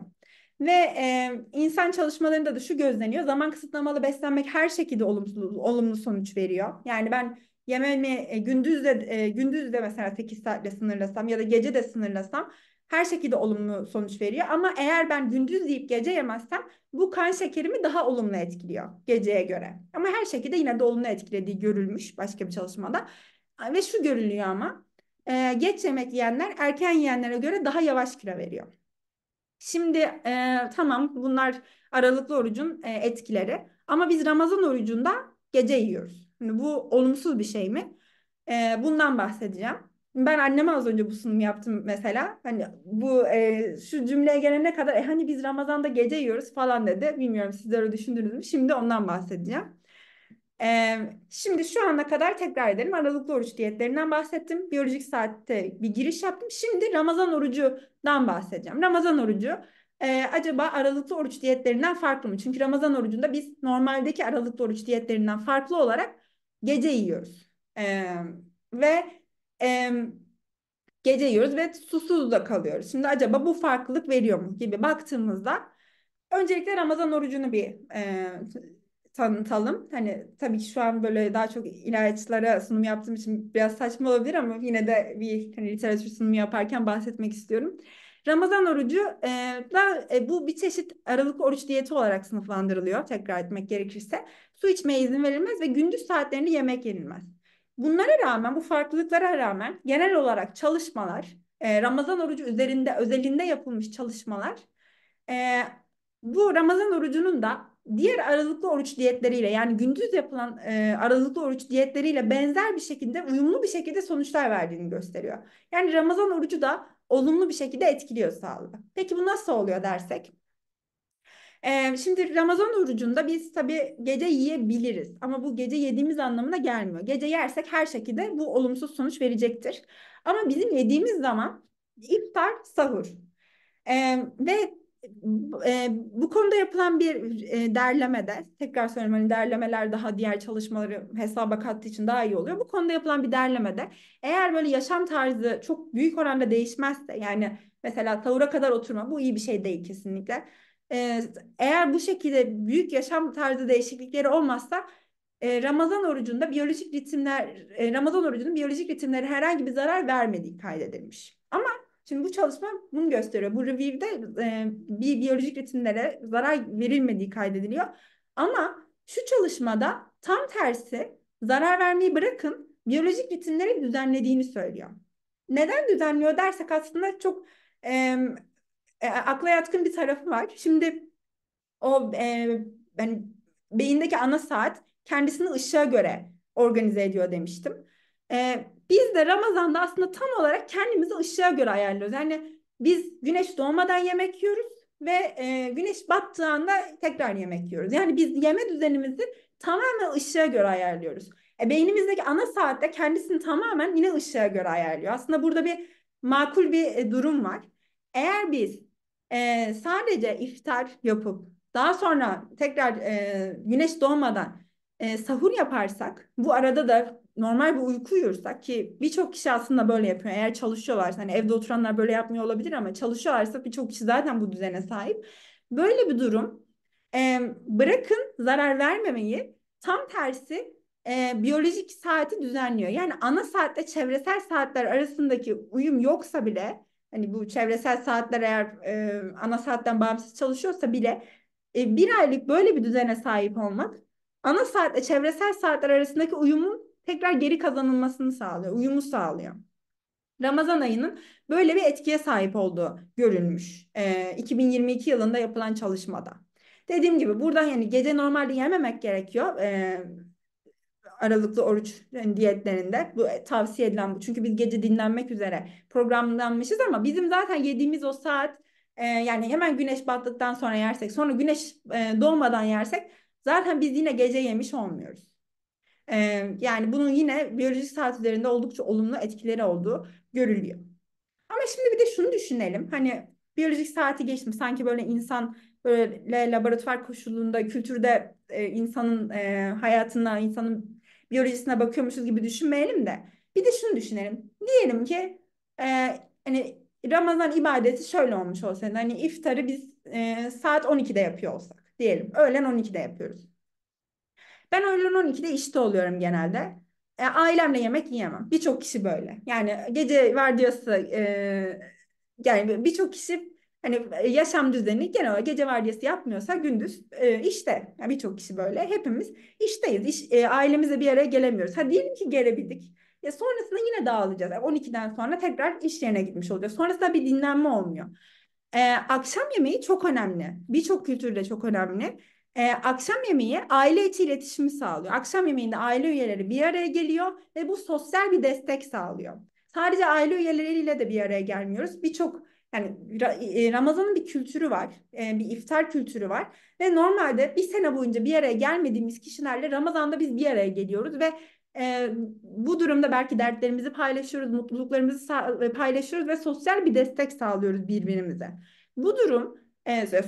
Ve e, insan çalışmalarında da şu gözleniyor. Zaman kısıtlamalı beslenmek her şekilde olumsuz, olumlu sonuç veriyor. Yani ben yememi e, gündüz de e, gündüz de mesela 8 saatle sınırlasam ya da gece de sınırlasam her şekilde olumlu sonuç veriyor. Ama eğer ben gündüz yiyip gece yemezsem bu kan şekerimi daha olumlu etkiliyor geceye göre. Ama her şekilde yine de olumlu etkilediği görülmüş başka bir çalışmada. Ve şu görülüyor ama e, geç yemek yiyenler erken yiyenlere göre daha yavaş kilo veriyor. Şimdi e, tamam bunlar aralıklı orucun e, etkileri ama biz Ramazan orucunda gece yiyoruz. Şimdi bu olumsuz bir şey mi? E, bundan bahsedeceğim. Ben anneme az önce bu sunumu yaptım mesela. Hani bu e, şu cümleye gelene kadar e, hani biz Ramazan'da gece yiyoruz falan dedi. Bilmiyorum sizler düşündünüz mü? Şimdi ondan bahsedeceğim şimdi şu ana kadar tekrar edelim. Aralıklı oruç diyetlerinden bahsettim. Biyolojik saatte bir giriş yaptım. Şimdi Ramazan orucundan bahsedeceğim. Ramazan orucu acaba aralıklı oruç diyetlerinden farklı mı? Çünkü Ramazan orucunda biz normaldeki aralıklı oruç diyetlerinden farklı olarak gece yiyoruz. ve gece yiyoruz ve susuz da kalıyoruz. Şimdi acaba bu farklılık veriyor mu gibi baktığımızda öncelikle Ramazan orucunu bir tanıtalım. Hani tabii ki şu an böyle daha çok ilaçlara sunum yaptığım için biraz saçma olabilir ama yine de bir hani literatür sunumu yaparken bahsetmek istiyorum. Ramazan orucu e, da e, bu bir çeşit aralık oruç diyeti olarak sınıflandırılıyor tekrar etmek gerekirse. Su içmeye izin verilmez ve gündüz saatlerinde yemek yenilmez. Bunlara rağmen, bu farklılıklara rağmen genel olarak çalışmalar, e, Ramazan orucu üzerinde özelinde yapılmış çalışmalar e, bu Ramazan orucunun da diğer aralıklı oruç diyetleriyle yani gündüz yapılan e, aralıklı oruç diyetleriyle benzer bir şekilde uyumlu bir şekilde sonuçlar verdiğini gösteriyor. Yani Ramazan orucu da olumlu bir şekilde etkiliyor sağlığı. Peki bu nasıl oluyor dersek? Ee, şimdi Ramazan orucunda biz tabii gece yiyebiliriz ama bu gece yediğimiz anlamına gelmiyor. Gece yersek her şekilde bu olumsuz sonuç verecektir. Ama bizim yediğimiz zaman iftar, sahur ee, ve e, bu konuda yapılan bir e, derlemede, tekrar söylüyorum hani derlemeler daha diğer çalışmaları hesaba kattığı için daha iyi oluyor. Bu konuda yapılan bir derlemede eğer böyle yaşam tarzı çok büyük oranda değişmezse yani mesela tavura kadar oturma bu iyi bir şey değil kesinlikle. E, eğer bu şekilde büyük yaşam tarzı değişiklikleri olmazsa e, Ramazan orucunda biyolojik ritimler, e, Ramazan orucunun biyolojik ritimlere herhangi bir zarar vermediği kaydedilmiş. Şimdi bu çalışma bunu gösteriyor. Bu review'de e, bir biyolojik ritimlere zarar verilmediği kaydediliyor. Ama şu çalışmada tam tersi zarar vermeyi bırakın biyolojik ritimleri düzenlediğini söylüyor. Neden düzenliyor dersek aslında çok e, e, akla yatkın bir tarafı var. Şimdi o e, yani beyindeki ana saat kendisini ışığa göre organize ediyor demiştim. E, biz de Ramazan'da aslında tam olarak kendimizi ışığa göre ayarlıyoruz. Yani biz güneş doğmadan yemek yiyoruz ve e, güneş battığı anda tekrar yemek yiyoruz. Yani biz yeme düzenimizi tamamen ışığa göre ayarlıyoruz. E, beynimizdeki ana saatte kendisini tamamen yine ışığa göre ayarlıyor. Aslında burada bir makul bir e, durum var. Eğer biz e, sadece iftar yapıp daha sonra tekrar e, güneş doğmadan e, sahur yaparsak bu arada da normal bir uyku uyursak ki birçok kişi aslında böyle yapıyor. Eğer çalışıyorlarsa hani evde oturanlar böyle yapmıyor olabilir ama çalışıyorlarsa birçok kişi zaten bu düzene sahip. Böyle bir durum e, bırakın zarar vermemeyi tam tersi e, biyolojik saati düzenliyor. Yani ana saatle çevresel saatler arasındaki uyum yoksa bile hani bu çevresel saatler eğer e, ana saatten bağımsız çalışıyorsa bile e, bir aylık böyle bir düzene sahip olmak ana saatle çevresel saatler arasındaki uyumun tekrar geri kazanılmasını sağlıyor, uyumu sağlıyor. Ramazan ayının böyle bir etkiye sahip olduğu görülmüş e, 2022 yılında yapılan çalışmada. Dediğim gibi burada yani gece normalde yememek gerekiyor. E, aralıklı oruç diyetlerinde bu e, tavsiye edilen bu. Çünkü biz gece dinlenmek üzere programlanmışız ama bizim zaten yediğimiz o saat e, yani hemen güneş battıktan sonra yersek sonra güneş e, doğmadan yersek zaten biz yine gece yemiş olmuyoruz yani bunun yine biyolojik saat üzerinde oldukça olumlu etkileri olduğu görülüyor. Ama şimdi bir de şunu düşünelim. Hani biyolojik saati geçtim. Sanki böyle insan böyle laboratuvar koşulunda, kültürde e, insanın e, hayatına, insanın biyolojisine bakıyormuşuz gibi düşünmeyelim de. Bir de şunu düşünelim. Diyelim ki e, hani Ramazan ibadeti şöyle olmuş olsaydı. Hani iftarı biz e, saat 12'de yapıyor olsak diyelim. Öğlen 12'de yapıyoruz. Ben öğlen 12'de işte oluyorum genelde. E, ailemle yemek yiyemem. Birçok kişi böyle. Yani gece vardiyası e, yani birçok kişi hani yaşam düzeni genel olarak gece vardiyası yapmıyorsa gündüz e, işte. Yani birçok kişi böyle. Hepimiz işteyiz. İş, e, ailemizle bir araya gelemiyoruz. Ha diyelim ki gelebildik. Ya e, sonrasında yine dağılacağız. Yani 12'den sonra tekrar iş yerine gitmiş oluyor. Sonrasında bir dinlenme olmuyor. E, akşam yemeği çok önemli. Birçok kültürde çok önemli. E, akşam yemeği aile içi iletişimi sağlıyor. Akşam yemeğinde aile üyeleri bir araya geliyor ve bu sosyal bir destek sağlıyor. Sadece aile üyeleriyle de bir araya gelmiyoruz. Birçok yani Ramazan'ın bir kültürü var, bir iftar kültürü var ve normalde bir sene boyunca bir araya gelmediğimiz kişilerle Ramazan'da biz bir araya geliyoruz ve bu durumda belki dertlerimizi paylaşıyoruz, mutluluklarımızı paylaşıyoruz ve sosyal bir destek sağlıyoruz birbirimize. Bu durum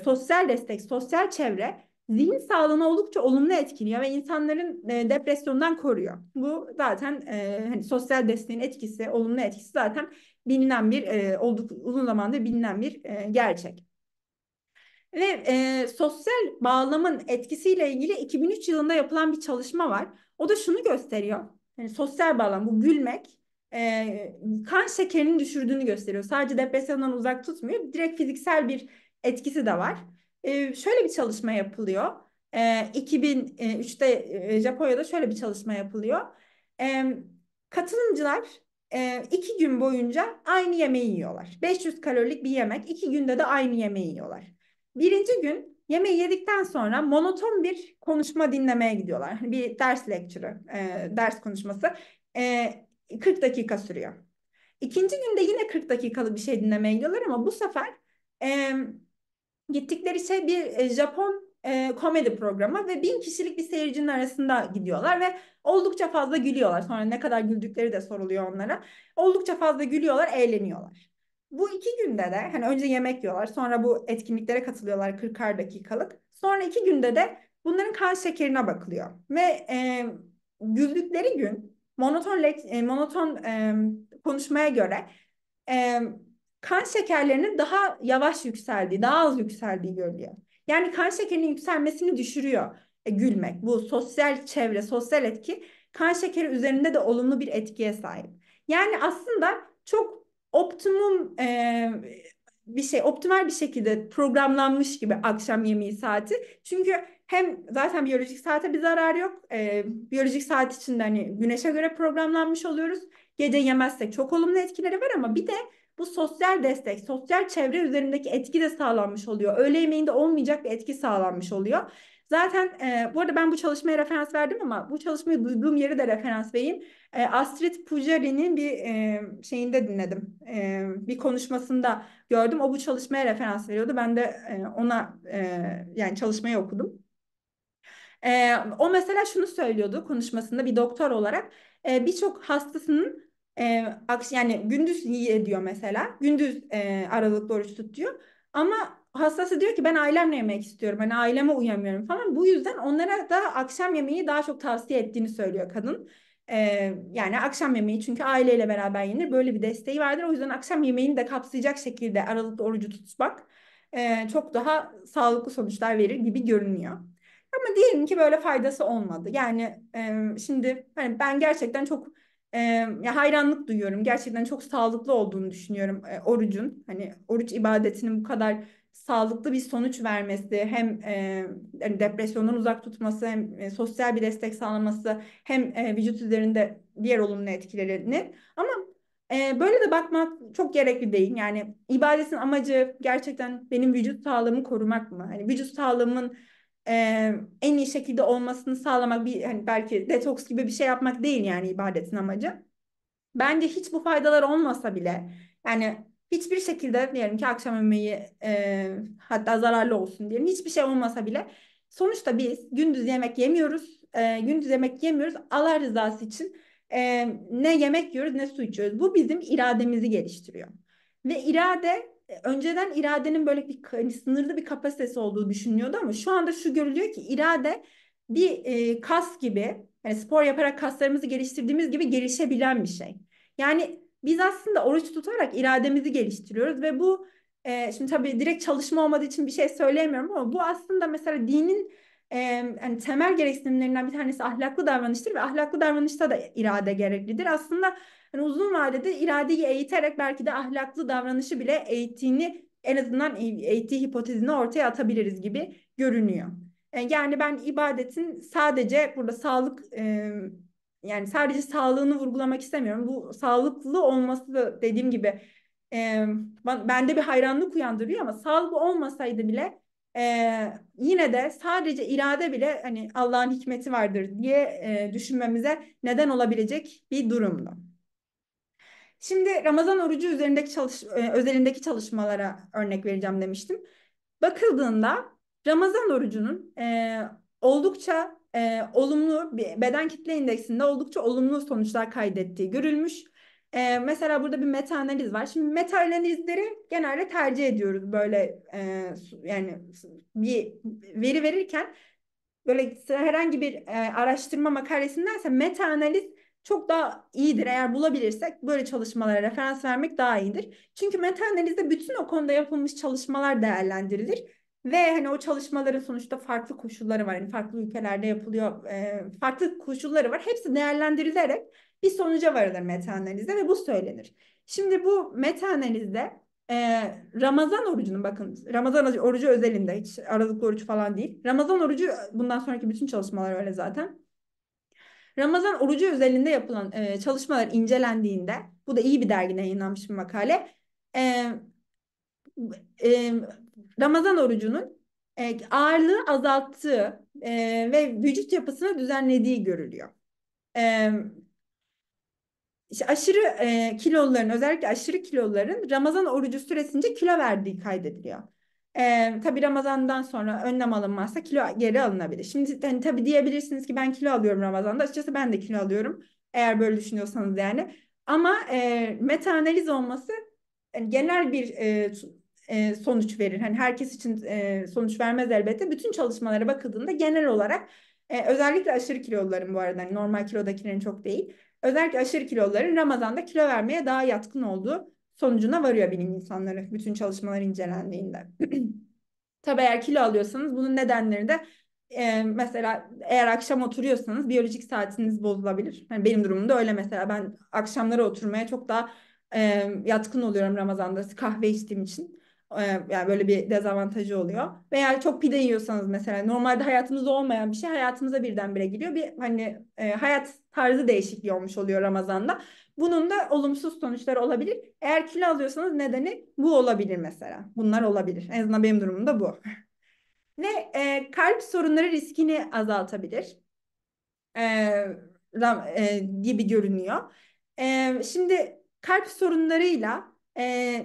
sosyal destek, sosyal çevre zihin sağlığına oldukça olumlu etkiliyor ve insanların e, depresyondan koruyor. Bu zaten e, hani sosyal desteğin etkisi, olumlu etkisi zaten bilinen bir e, olduk uzun zamandır bilinen bir e, gerçek. Ve e, sosyal bağlamın etkisiyle ilgili 2003 yılında yapılan bir çalışma var. O da şunu gösteriyor. Yani sosyal bağlam bu gülmek e, kan şekerinin düşürdüğünü gösteriyor. Sadece depresyondan uzak tutmuyor. Direkt fiziksel bir etkisi de var e, şöyle bir çalışma yapılıyor. Ee, e, 2003'te e, Japonya'da şöyle bir çalışma yapılıyor. E, katılımcılar e, iki gün boyunca aynı yemeği yiyorlar. 500 kalorilik bir yemek. iki günde de aynı yemeği yiyorlar. Birinci gün yemeği yedikten sonra monoton bir konuşma dinlemeye gidiyorlar. Hani bir ders lecture'ı, e, ders konuşması e, 40 dakika sürüyor. İkinci günde yine 40 dakikalık bir şey dinlemeye gidiyorlar ama bu sefer e, Gittikleri şey bir e, Japon e, komedi programı ve bin kişilik bir seyircinin arasında gidiyorlar ve oldukça fazla gülüyorlar. Sonra ne kadar güldükleri de soruluyor onlara. Oldukça fazla gülüyorlar, eğleniyorlar. Bu iki günde de hani önce yemek yiyorlar sonra bu etkinliklere katılıyorlar 40'ar dakikalık. Sonra iki günde de bunların kan şekerine bakılıyor. Ve e, güldükleri gün monoton, e, monoton e, konuşmaya göre e, kan şekerlerinin daha yavaş yükseldiği, daha az yükseldiği görülüyor. Yani kan şekerinin yükselmesini düşürüyor e, gülmek. Bu sosyal çevre, sosyal etki kan şekeri üzerinde de olumlu bir etkiye sahip. Yani aslında çok optimum e, bir şey, optimal bir şekilde programlanmış gibi akşam yemeği saati. Çünkü hem zaten biyolojik saate bir zarar yok. E, biyolojik saat içinde hani güneşe göre programlanmış oluyoruz. Gece yemezsek çok olumlu etkileri var ama bir de bu sosyal destek, sosyal çevre üzerindeki etki de sağlanmış oluyor. Öğle yemeğinde olmayacak bir etki sağlanmış oluyor. Zaten e, bu arada ben bu çalışmaya referans verdim ama bu çalışmayı duyduğum yeri de referans vereyim. E, Astrid Pujari'nin bir e, şeyinde dinledim. E, bir konuşmasında gördüm. O bu çalışmaya referans veriyordu. Ben de e, ona e, yani çalışmayı okudum. E, o mesela şunu söylüyordu konuşmasında bir doktor olarak. E, Birçok hastasının e, aksi yani gündüz ediyor mesela. Gündüz e, aralıklı oruç tutuyor. Ama hastası diyor ki ben ailemle yemek istiyorum. Ben hani aileme uyamıyorum falan. Bu yüzden onlara da akşam yemeği daha çok tavsiye ettiğini söylüyor kadın. E, yani akşam yemeği çünkü aileyle beraber yenir. Böyle bir desteği vardır. O yüzden akşam yemeğini de kapsayacak şekilde aralıklı orucu tutmak e, çok daha sağlıklı sonuçlar verir gibi görünüyor. Ama diyelim ki böyle faydası olmadı. Yani e, şimdi hani ben gerçekten çok ya hayranlık duyuyorum. Gerçekten çok sağlıklı olduğunu düşünüyorum e, orucun. Hani oruç ibadetinin bu kadar sağlıklı bir sonuç vermesi, hem e, depresyondan uzak tutması, hem e, sosyal bir destek sağlaması, hem e, vücut üzerinde diğer olumlu etkilerini. Ama e, böyle de bakmak çok gerekli değil. Yani ibadetin amacı gerçekten benim vücut sağlığımı korumak mı? Hani vücut sağlığımın e, en iyi şekilde olmasını sağlamak bir hani belki detoks gibi bir şey yapmak değil yani ibadetin amacı. Bence hiç bu faydalar olmasa bile yani hiçbir şekilde diyelim ki akşam yemeği e, hatta zararlı olsun diyelim hiçbir şey olmasa bile sonuçta biz gündüz yemek yemiyoruz e, gündüz yemek yemiyoruz Allah rızası için e, ne yemek yiyoruz ne su içiyoruz bu bizim irademizi geliştiriyor ve irade e, önceden iradenin böyle bir hani sınırlı bir kapasitesi olduğu düşünülüyordu ama şu anda şu görülüyor ki irade bir e, kas gibi yani spor yaparak kaslarımızı geliştirdiğimiz gibi gelişebilen bir şey. Yani biz aslında oruç tutarak irademizi geliştiriyoruz ve bu e, şimdi tabii direkt çalışma olmadığı için bir şey söyleyemiyorum ama bu aslında mesela dinin e, yani temel gereksinimlerinden bir tanesi ahlaklı davranıştır ve ahlaklı davranışta da irade gereklidir. Aslında yani uzun vadede iradeyi eğiterek belki de ahlaklı davranışı bile eğittiğini en azından e, eğittiği hipotezini ortaya atabiliriz gibi görünüyor. E, yani ben ibadetin sadece burada sağlık yani sadece sağlığını vurgulamak istemiyorum. Bu sağlıklı olması da dediğim gibi bende bir hayranlık uyandırıyor ama sağlıklı olmasaydı bile e, yine de sadece irade bile hani Allah'ın hikmeti vardır diye e, düşünmemize neden olabilecek bir durumdu. Şimdi Ramazan orucu üzerindeki çalış, özelindeki çalışmalara örnek vereceğim demiştim. Bakıldığında Ramazan orucunun e, oldukça e, olumlu beden kitle indeksinde oldukça olumlu sonuçlar kaydettiği görülmüş e, mesela burada bir meta analiz var. Şimdi meta analizleri genelde tercih ediyoruz böyle e, yani bir veri verirken böyle herhangi bir e, araştırma makalesindense meta analiz çok daha iyidir eğer bulabilirsek böyle çalışmalara referans vermek daha iyidir. Çünkü meta analizde bütün o konuda yapılmış çalışmalar değerlendirilir ve hani o çalışmaların sonuçta farklı koşulları var. Yani farklı ülkelerde yapılıyor, e, farklı koşulları var. Hepsi değerlendirilerek bir sonuca varılır metaanalizde ve bu söylenir. Şimdi bu metaanalizde e, Ramazan orucunun bakın Ramazan orucu özelinde hiç aralıklı oruç falan değil. Ramazan orucu bundan sonraki bütün çalışmalar öyle zaten. Ramazan orucu özelinde yapılan e, çalışmalar incelendiğinde bu da iyi bir dergine yayınlanmış bir makale. E, e, Ramazan orucunun e, ağırlığı azalttığı e, ve vücut yapısını düzenlediği görülüyor. E, işte aşırı e, kiloluların özellikle aşırı kiloluların Ramazan orucu süresince kilo verdiği kaydediliyor. E, tabii Ramazan'dan sonra önlem alınmazsa kilo geri alınabilir. Şimdi hani, tabii diyebilirsiniz ki ben kilo alıyorum Ramazan'da. Açıkçası ben de kilo alıyorum. Eğer böyle düşünüyorsanız yani. Ama e, meta analiz olması yani genel bir e, e, sonuç verir. Hani herkes için e, sonuç vermez elbette. Bütün çalışmalara bakıldığında genel olarak e, özellikle aşırı kiloluların bu arada hani normal kilodakilerin çok değil Özellikle aşırı kiloların Ramazan'da kilo vermeye daha yatkın olduğu sonucuna varıyor bilim insanları bütün çalışmalar incelendiğinde. Tabi eğer kilo alıyorsanız bunun nedenleri de e, mesela eğer akşam oturuyorsanız biyolojik saatiniz bozulabilir. Yani benim durumumda öyle mesela ben akşamları oturmaya çok daha e, yatkın oluyorum Ramazan'da kahve içtiğim için. E, yani böyle bir dezavantajı oluyor. Veya çok pide yiyorsanız mesela normalde hayatımızda olmayan bir şey hayatımıza birdenbire giriyor. Bir hani e, hayat tarzı değişikliği olmuş oluyor Ramazan'da. Bunun da olumsuz sonuçları olabilir. Eğer kilo alıyorsanız nedeni bu olabilir mesela. Bunlar olabilir. En azından benim durumumda bu. Ve e, kalp sorunları riskini azaltabilir. E, ram, e, gibi görünüyor. E, şimdi kalp sorunlarıyla e,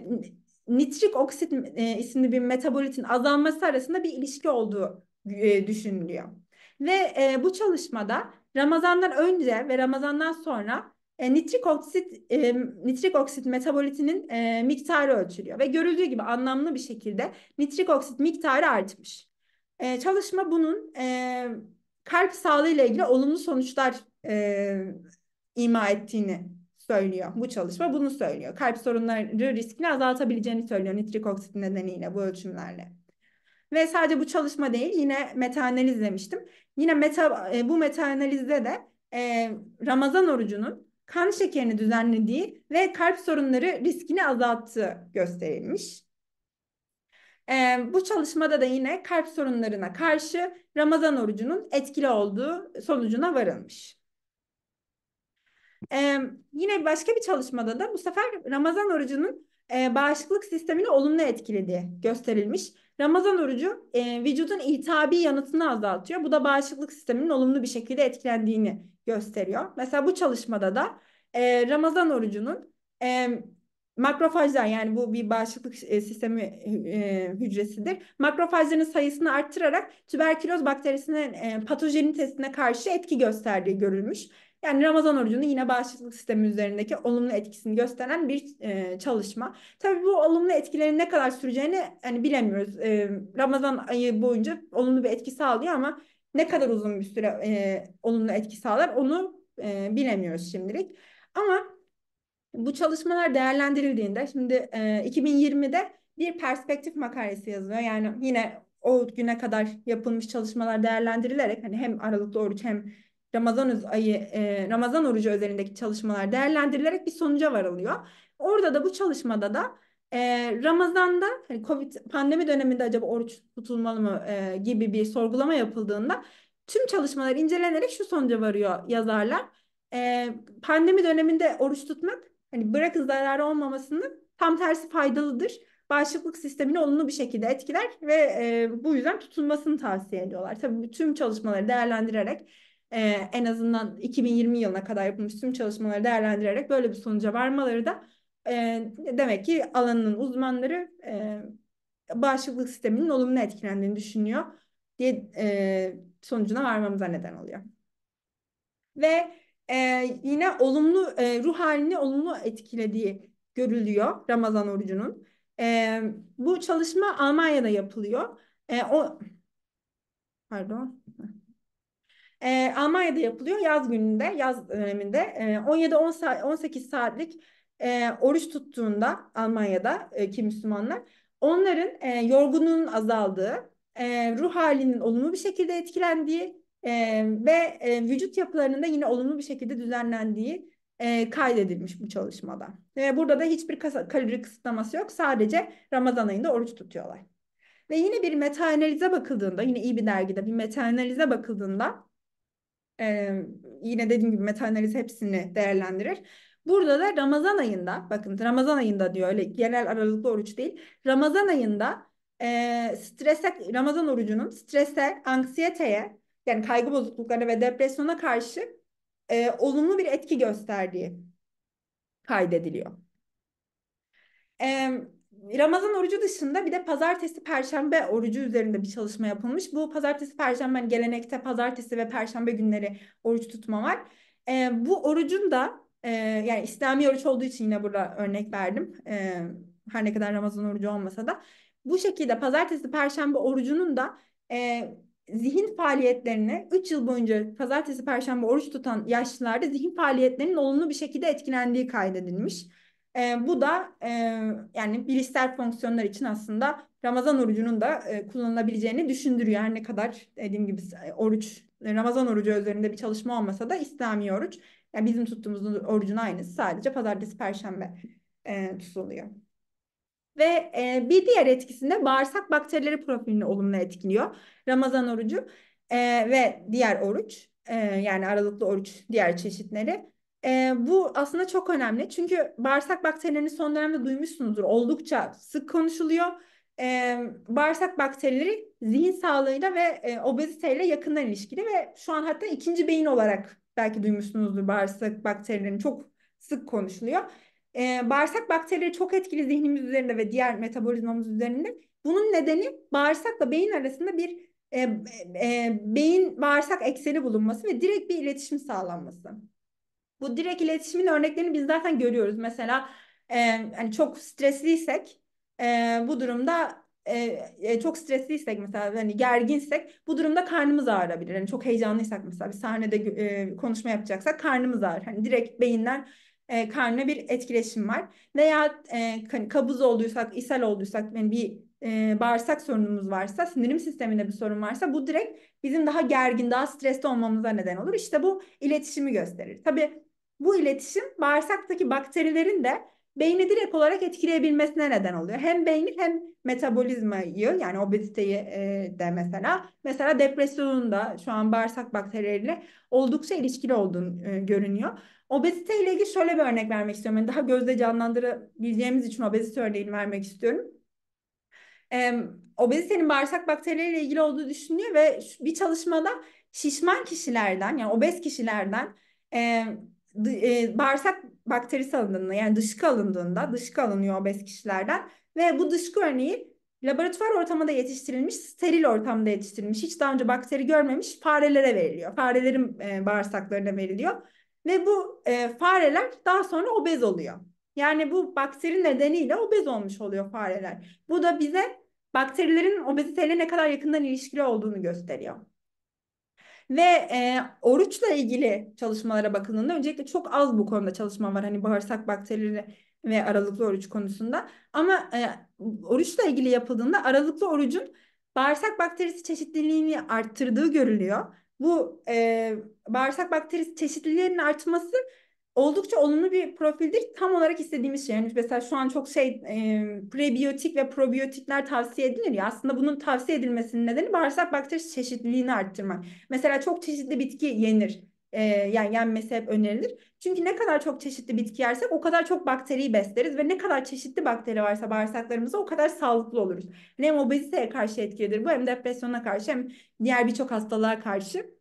nitrik oksit e, isimli bir metabolitin azalması arasında bir ilişki olduğu e, düşünülüyor. Ve e, bu çalışmada Ramazan'dan önce ve Ramazan'dan sonra e, nitrik oksit e, nitrik oksit metabolitinin e, miktarı ölçülüyor ve görüldüğü gibi anlamlı bir şekilde nitrik oksit miktarı artmış. E, çalışma bunun e, kalp sağlığı ile ilgili olumlu sonuçlar e, ima ettiğini söylüyor. Bu çalışma bunu söylüyor. Kalp sorunları riskini azaltabileceğini söylüyor nitrik oksit nedeniyle bu ölçümlerle. Ve sadece bu çalışma değil yine meta analiz demiştim. Yine meta, e, bu meta analizde de e, Ramazan orucunun kan şekerini düzenlediği ve kalp sorunları riskini azalttığı gösterilmiş. E, bu çalışmada da yine kalp sorunlarına karşı Ramazan orucunun etkili olduğu sonucuna varılmış. Ee, yine başka bir çalışmada da bu sefer Ramazan orucunun e, bağışıklık sistemini olumlu etkilediği gösterilmiş. Ramazan orucu e, vücudun iltihabi yanıtını azaltıyor. Bu da bağışıklık sisteminin olumlu bir şekilde etkilendiğini gösteriyor. Mesela bu çalışmada da e, Ramazan orucunun e, makrofajlar yani bu bir bağışıklık e, sistemi e, hücresidir. Makrofajların sayısını arttırarak tüberküloz bakterisinin e, patojenitesine karşı etki gösterdiği görülmüş. Yani Ramazan orucunu yine bağışıklık sistemi üzerindeki olumlu etkisini gösteren bir e, çalışma. Tabii bu olumlu etkilerin ne kadar süreceğini hani bilemiyoruz. E, Ramazan ayı boyunca olumlu bir etki sağlıyor ama ne kadar uzun bir süre e, olumlu etki sağlar onu e, bilemiyoruz şimdilik. Ama bu çalışmalar değerlendirildiğinde şimdi e, 2020'de bir perspektif makalesi yazılıyor. Yani yine o güne kadar yapılmış çalışmalar değerlendirilerek hani hem aralıklı oruç hem Ramazan ayı e, Ramazan orucu üzerindeki çalışmalar değerlendirilerek bir sonuca varılıyor. Orada da bu çalışmada da e, Ramazan'da hani Covid pandemi döneminde acaba oruç tutulmalı mı e, gibi bir sorgulama yapıldığında tüm çalışmalar incelenerek şu sonuca varıyor yazarlar. E, pandemi döneminde oruç tutmak hani bırakın zararı olmamasını tam tersi faydalıdır. Bağışıklık sistemini olumlu bir şekilde etkiler ve e, bu yüzden tutulmasını tavsiye ediyorlar. Tabii tüm çalışmaları değerlendirerek e, en azından 2020 yılına kadar yapılmış tüm çalışmaları değerlendirerek böyle bir sonuca varmaları da e, demek ki alanının uzmanları e, bağışıklık sisteminin olumlu etkilendiğini düşünüyor diye e, sonucuna varmamıza neden oluyor. Ve e, yine olumlu e, ruh halini olumlu etkilediği görülüyor Ramazan orucunun. E, bu çalışma Almanya'da yapılıyor. E, o pardon e, Almanya'da yapılıyor yaz gününde, yaz döneminde e, 17-18 saat, saatlik e, oruç tuttuğunda Almanya'da e, ki Müslümanlar onların e, yorgunluğunun azaldığı, e, ruh halinin olumlu bir şekilde etkilendiği e, ve e, vücut yapılarının da yine olumlu bir şekilde düzenlendiği e, kaydedilmiş bu çalışmada. E, burada da hiçbir kasa, kalori kısıtlaması yok. Sadece Ramazan ayında oruç tutuyorlar. Ve yine bir meta analize bakıldığında, yine iyi bir dergide bir meta analize bakıldığında e, yine dediğim gibi metanaliz hepsini değerlendirir. Burada da Ramazan ayında bakın Ramazan ayında diyor öyle genel aralıklı oruç değil. Ramazan ayında e, strese Ramazan orucunun strese, anksiyeteye yani kaygı bozukluklarına ve depresyona karşı e, olumlu bir etki gösterdiği kaydediliyor. E, Ramazan orucu dışında bir de pazartesi perşembe orucu üzerinde bir çalışma yapılmış. Bu pazartesi perşembe hani gelenekte pazartesi ve perşembe günleri oruç tutma var. E, bu orucun da e, yani İslami oruç olduğu için yine burada örnek verdim. E, her ne kadar Ramazan orucu olmasa da bu şekilde pazartesi perşembe orucunun da e, zihin faaliyetlerini 3 yıl boyunca pazartesi perşembe oruç tutan yaşlılarda zihin faaliyetlerinin olumlu bir şekilde etkilendiği kaydedilmiş. E, bu da e, yani bilişsel fonksiyonlar için aslında Ramazan orucunun da e, kullanılabileceğini düşündürüyor. Her ne kadar dediğim gibi e, oruç Ramazan orucu üzerinde bir çalışma olmasa da İslami oruç yani bizim tuttuğumuz orucun aynısı sadece pazartesi perşembe e, tutuluyor. Ve e, bir diğer etkisinde bağırsak bakterileri profilini olumlu etkiliyor. Ramazan orucu e, ve diğer oruç e, yani aralıklı oruç diğer çeşitleri e, bu aslında çok önemli çünkü bağırsak bakterilerini son dönemde duymuşsunuzdur. Oldukça sık konuşuluyor. E, bağırsak bakterileri zihin sağlığıyla ve e, obeziteyle yakından ilişkili ve şu an hatta ikinci beyin olarak belki duymuşsunuzdur bağırsak bakterilerini çok sık konuşuluyor. E, bağırsak bakterileri çok etkili zihnimiz üzerinde ve diğer metabolizmamız üzerinde. Bunun nedeni bağırsakla beyin arasında bir e, e, beyin bağırsak ekseni bulunması ve direkt bir iletişim sağlanması. Bu direkt iletişimin örneklerini biz zaten görüyoruz. Mesela e, hani çok stresliysek e, bu durumda e, e çok stresliysek mesela hani gerginsek bu durumda karnımız ağrabilir. Hani çok heyecanlıysak mesela bir sahnede e, konuşma yapacaksak karnımız ağrır. Hani direkt beyinler e, karnına bir etkileşim var. Veya e, hani kabız olduysak, ishal olduysak yani bir e, bağırsak sorunumuz varsa, sindirim sisteminde bir sorun varsa bu direkt bizim daha gergin, daha stresli olmamıza neden olur. İşte bu iletişimi gösterir. Tabii bu iletişim bağırsaktaki bakterilerin de beyni direkt olarak etkileyebilmesine neden oluyor. Hem beyni hem metabolizmayı yani obeziteyi e, de mesela mesela depresyonun da şu an bağırsak bakterileriyle oldukça ilişkili olduğunu e, görünüyor. Obezite ile ilgili şöyle bir örnek vermek istiyorum. Yani daha gözde canlandırabileceğimiz için obezite örneğini vermek istiyorum. E, obezitenin bağırsak bakterileriyle ilgili olduğu düşünülüyor ve bir çalışmada şişman kişilerden yani obez kişilerden e, e, bağırsak bakterisi alındığında yani dışkı alındığında dışkı alınıyor obez kişilerden ve bu dışkı örneği laboratuvar ortamında yetiştirilmiş, steril ortamda yetiştirilmiş, hiç daha önce bakteri görmemiş farelere veriliyor. Farelerin e, bağırsaklarına veriliyor ve bu e, fareler daha sonra obez oluyor. Yani bu bakteri nedeniyle obez olmuş oluyor fareler. Bu da bize bakterilerin obeziteyle ne kadar yakından ilişkili olduğunu gösteriyor. Ve e, oruçla ilgili çalışmalara bakıldığında öncelikle çok az bu konuda çalışma var. Hani bağırsak bakterileri ve aralıklı oruç konusunda. Ama e, oruçla ilgili yapıldığında aralıklı orucun bağırsak bakterisi çeşitliliğini arttırdığı görülüyor. Bu e, bağırsak bakterisi çeşitliliğinin artması oldukça olumlu bir profildir. Tam olarak istediğimiz şey. Yani mesela şu an çok şey e, prebiyotik ve probiyotikler tavsiye edilir ya. Aslında bunun tavsiye edilmesinin nedeni bağırsak bakteri çeşitliliğini arttırmak. Mesela çok çeşitli bitki yenir. E, yani yenmesi hep önerilir. Çünkü ne kadar çok çeşitli bitki yersek o kadar çok bakteriyi besleriz ve ne kadar çeşitli bakteri varsa bağırsaklarımızda o kadar sağlıklı oluruz. Hem obeziteye karşı etkilidir bu hem depresyona karşı hem diğer birçok hastalığa karşı.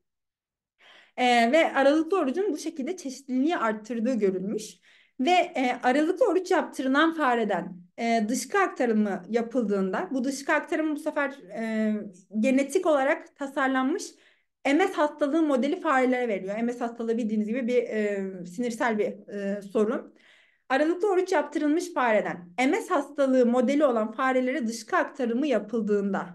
E, ve aralıklı orucun bu şekilde çeşitliliği arttırdığı görülmüş. Ve e, aralıklı oruç yaptırılan fareden e, dışkı aktarımı yapıldığında bu dışkı aktarımı bu sefer e, genetik olarak tasarlanmış MS hastalığı modeli farelere veriyor. MS hastalığı bildiğiniz gibi bir e, sinirsel bir e, sorun. Aralıklı oruç yaptırılmış fareden MS hastalığı modeli olan farelere dışkı aktarımı yapıldığında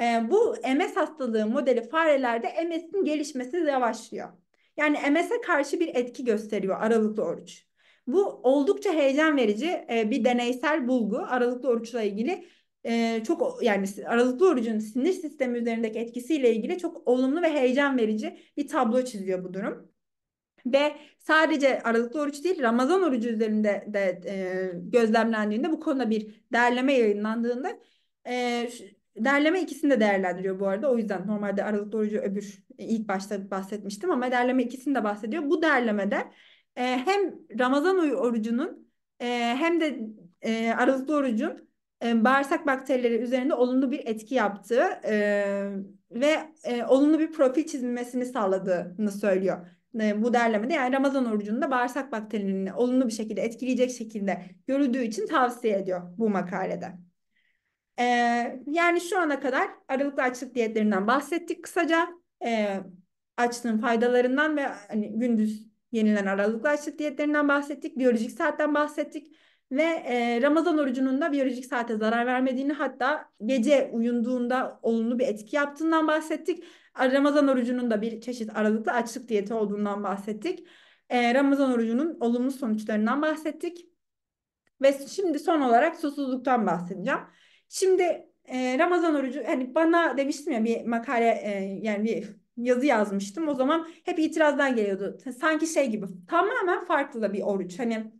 e, bu MS hastalığı modeli farelerde MS'in gelişmesi yavaşlıyor. Yani MS'e karşı bir etki gösteriyor aralıklı oruç. Bu oldukça heyecan verici e, bir deneysel bulgu aralıklı oruçla ilgili e, çok yani aralıklı orucun sinir sistemi üzerindeki etkisiyle ilgili çok olumlu ve heyecan verici bir tablo çiziyor bu durum. Ve sadece aralıklı oruç değil Ramazan orucu üzerinde de e, gözlemlendiğinde bu konuda bir derleme yayınlandığında e, Derleme ikisini de değerlendiriyor bu arada. O yüzden normalde Aralık Doğrucu öbür e, ilk başta bahsetmiştim ama derleme ikisini de bahsediyor. Bu derlemede e, hem Ramazan orucunun e, hem de e, Aralıklı orucun e, bağırsak bakterileri üzerinde olumlu bir etki yaptığı e, ve e, olumlu bir profil çizilmesini sağladığını söylüyor e, bu derlemede yani Ramazan da bağırsak bakterilerini olumlu bir şekilde etkileyecek şekilde görüldüğü için tavsiye ediyor bu makalede. E, yani şu ana kadar aralıklı açlık diyetlerinden bahsettik kısaca. E, açlığın faydalarından ve hani gündüz yenilen aralıklı açlık diyetlerinden bahsettik. Biyolojik saatten bahsettik. Ve e, Ramazan orucunun da biyolojik saate zarar vermediğini hatta gece uyunduğunda olumlu bir etki yaptığından bahsettik. Ramazan orucunun da bir çeşit aralıklı açlık diyeti olduğundan bahsettik. E, Ramazan orucunun olumlu sonuçlarından bahsettik. Ve şimdi son olarak susuzluktan bahsedeceğim. Şimdi e, Ramazan orucu hani bana demiştim ya bir makale e, yani bir yazı yazmıştım. O zaman hep itirazdan geliyordu. Sanki şey gibi tamamen farklı da bir oruç. Hani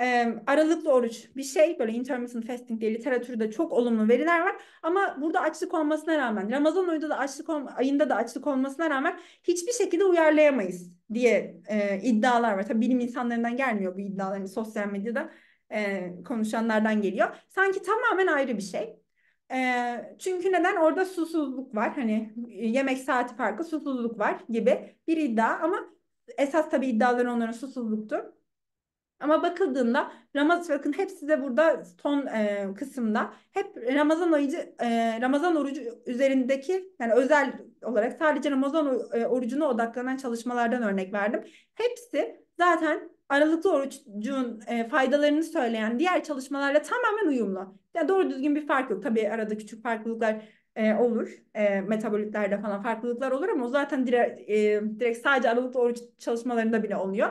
e, aralıklı oruç bir şey böyle intermittent fasting diye literatürde çok olumlu veriler var. Ama burada açlık olmasına rağmen Ramazan ayında da açlık ayında da açlık olmasına rağmen hiçbir şekilde uyarlayamayız diye e, iddialar var. Tabii bilim insanlarından gelmiyor bu iddialar hani sosyal medyada e, konuşanlardan geliyor. Sanki tamamen ayrı bir şey. E, çünkü neden? Orada susuzluk var. Hani e, yemek saati farkı susuzluk var gibi bir iddia ama esas tabii iddiaları onların susuzluktur. Ama bakıldığında Ramazan bakın hep size burada son e, kısımda hep Ramazan ayıcı e, Ramazan orucu üzerindeki yani özel olarak sadece Ramazan orucuna odaklanan çalışmalardan örnek verdim. Hepsi zaten aralıklı orucun e, faydalarını söyleyen diğer çalışmalarla tamamen uyumlu. Yani doğru düzgün bir fark yok. Tabii arada küçük farklılıklar e, olur. E, metabolitlerde falan farklılıklar olur ama o zaten direkt, e, direkt sadece aralıklı oruç çalışmalarında bile oluyor.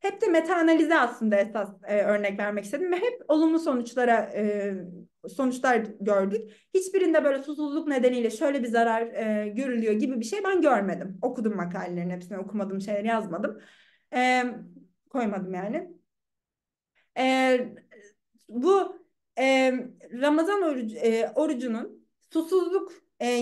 Hep de meta analize aslında esas e, örnek vermek istedim ve hep olumlu sonuçlara e, sonuçlar gördük. Hiçbirinde böyle susuzluk nedeniyle şöyle bir zarar e, görülüyor gibi bir şey ben görmedim. Okudum makalelerin hepsini okumadım şeyleri yazmadım. E, koymadım yani. E, bu e, Ramazan orucu, e, orucunun susuzluk e,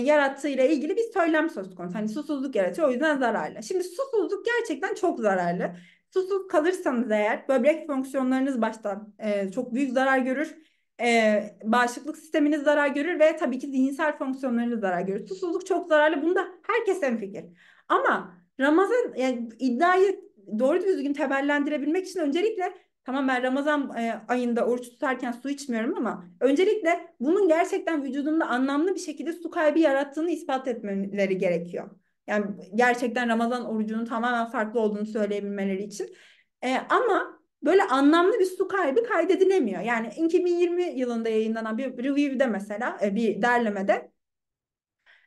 ile ilgili bir söylem söz konusu. Hani susuzluk yaratıyor o yüzden zararlı. Şimdi susuzluk gerçekten çok zararlı. Susuz kalırsanız eğer böbrek fonksiyonlarınız baştan e, çok büyük zarar görür e, bağışıklık sisteminiz zarar görür ve tabii ki zihinsel fonksiyonlarınız zarar görür. Susuzluk çok zararlı. Bunda herkes en fikir. Ama Ramazan yani iddiayı doğru düzgün temellendirebilmek için öncelikle tamam ben Ramazan e, ayında oruç tutarken su içmiyorum ama öncelikle bunun gerçekten vücudumda anlamlı bir şekilde su kaybı yarattığını ispat etmeleri gerekiyor. Yani gerçekten Ramazan orucunun tamamen farklı olduğunu söyleyebilmeleri için. E, ama böyle anlamlı bir su kaybı kaydedilemiyor. Yani 2020 yılında yayınlanan bir review'de mesela e, bir derlemede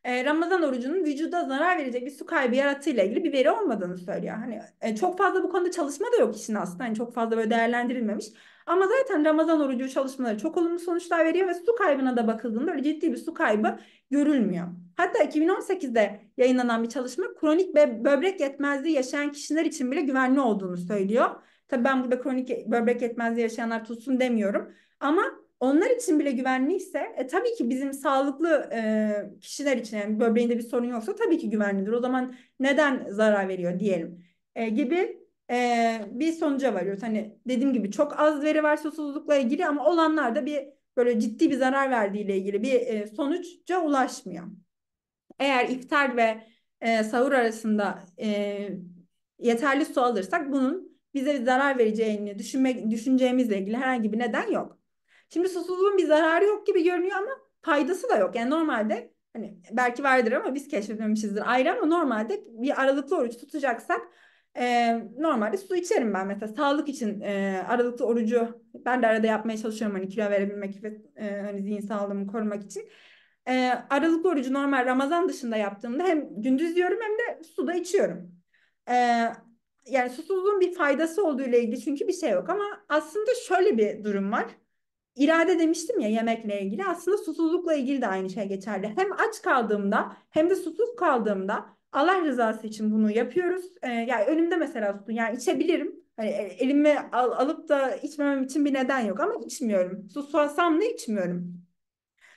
e, Ramazan orucunun vücuda zarar verecek bir su kaybı yarattığıyla ilgili bir veri olmadığını söylüyor. Hani e, çok fazla bu konuda çalışma da yok işin aslında. Hani çok fazla böyle değerlendirilmemiş. Ama zaten Ramazan orucu çalışmaları çok olumlu sonuçlar veriyor ve su kaybına da bakıldığında öyle ciddi bir su kaybı görülmüyor. Hatta 2018'de yayınlanan bir çalışma kronik bö böbrek yetmezliği yaşayan kişiler için bile güvenli olduğunu söylüyor. Tabii ben burada kronik böbrek yetmezliği yaşayanlar tutsun demiyorum. Ama onlar için bile güvenliyse e, tabii ki bizim sağlıklı e, kişiler için yani böbreğinde bir sorun yoksa tabii ki güvenlidir. O zaman neden zarar veriyor diyelim e, gibi e, bir sonuca varıyoruz. Hani dediğim gibi çok az veri var susuzlukla ilgili ama olanlarda bir böyle ciddi bir zarar verdiğiyle ilgili bir e, sonuca ulaşmıyor. Eğer iftar ve e, sahur arasında e, yeterli su alırsak bunun bize zarar vereceğini düşünmek, düşüneceğimizle ilgili herhangi bir neden yok. Şimdi susuzluğun bir zararı yok gibi görünüyor ama faydası da yok. Yani normalde hani belki vardır ama biz keşfetmemişizdir ayrı ama normalde bir aralıklı oruç tutacaksak e, normalde su içerim ben mesela sağlık için e, aralıklı orucu ben de arada yapmaya çalışıyorum hani kilo verebilmek ve e, hani zihin sağlığımı korumak için. E, aralıklı orucu normal Ramazan dışında yaptığımda hem gündüz diyorum hem de su da içiyorum. E, yani susuzluğun bir faydası olduğu ile ilgili çünkü bir şey yok ama aslında şöyle bir durum var irade demiştim ya yemekle ilgili. Aslında susuzlukla ilgili de aynı şey geçerli. Hem aç kaldığımda hem de susuz kaldığımda Allah rızası için bunu yapıyoruz. Ee, yani önümde mesela su yani içebilirim. Hani e, elime al, alıp da içmemem için bir neden yok ama içmiyorum. Susasam da içmiyorum.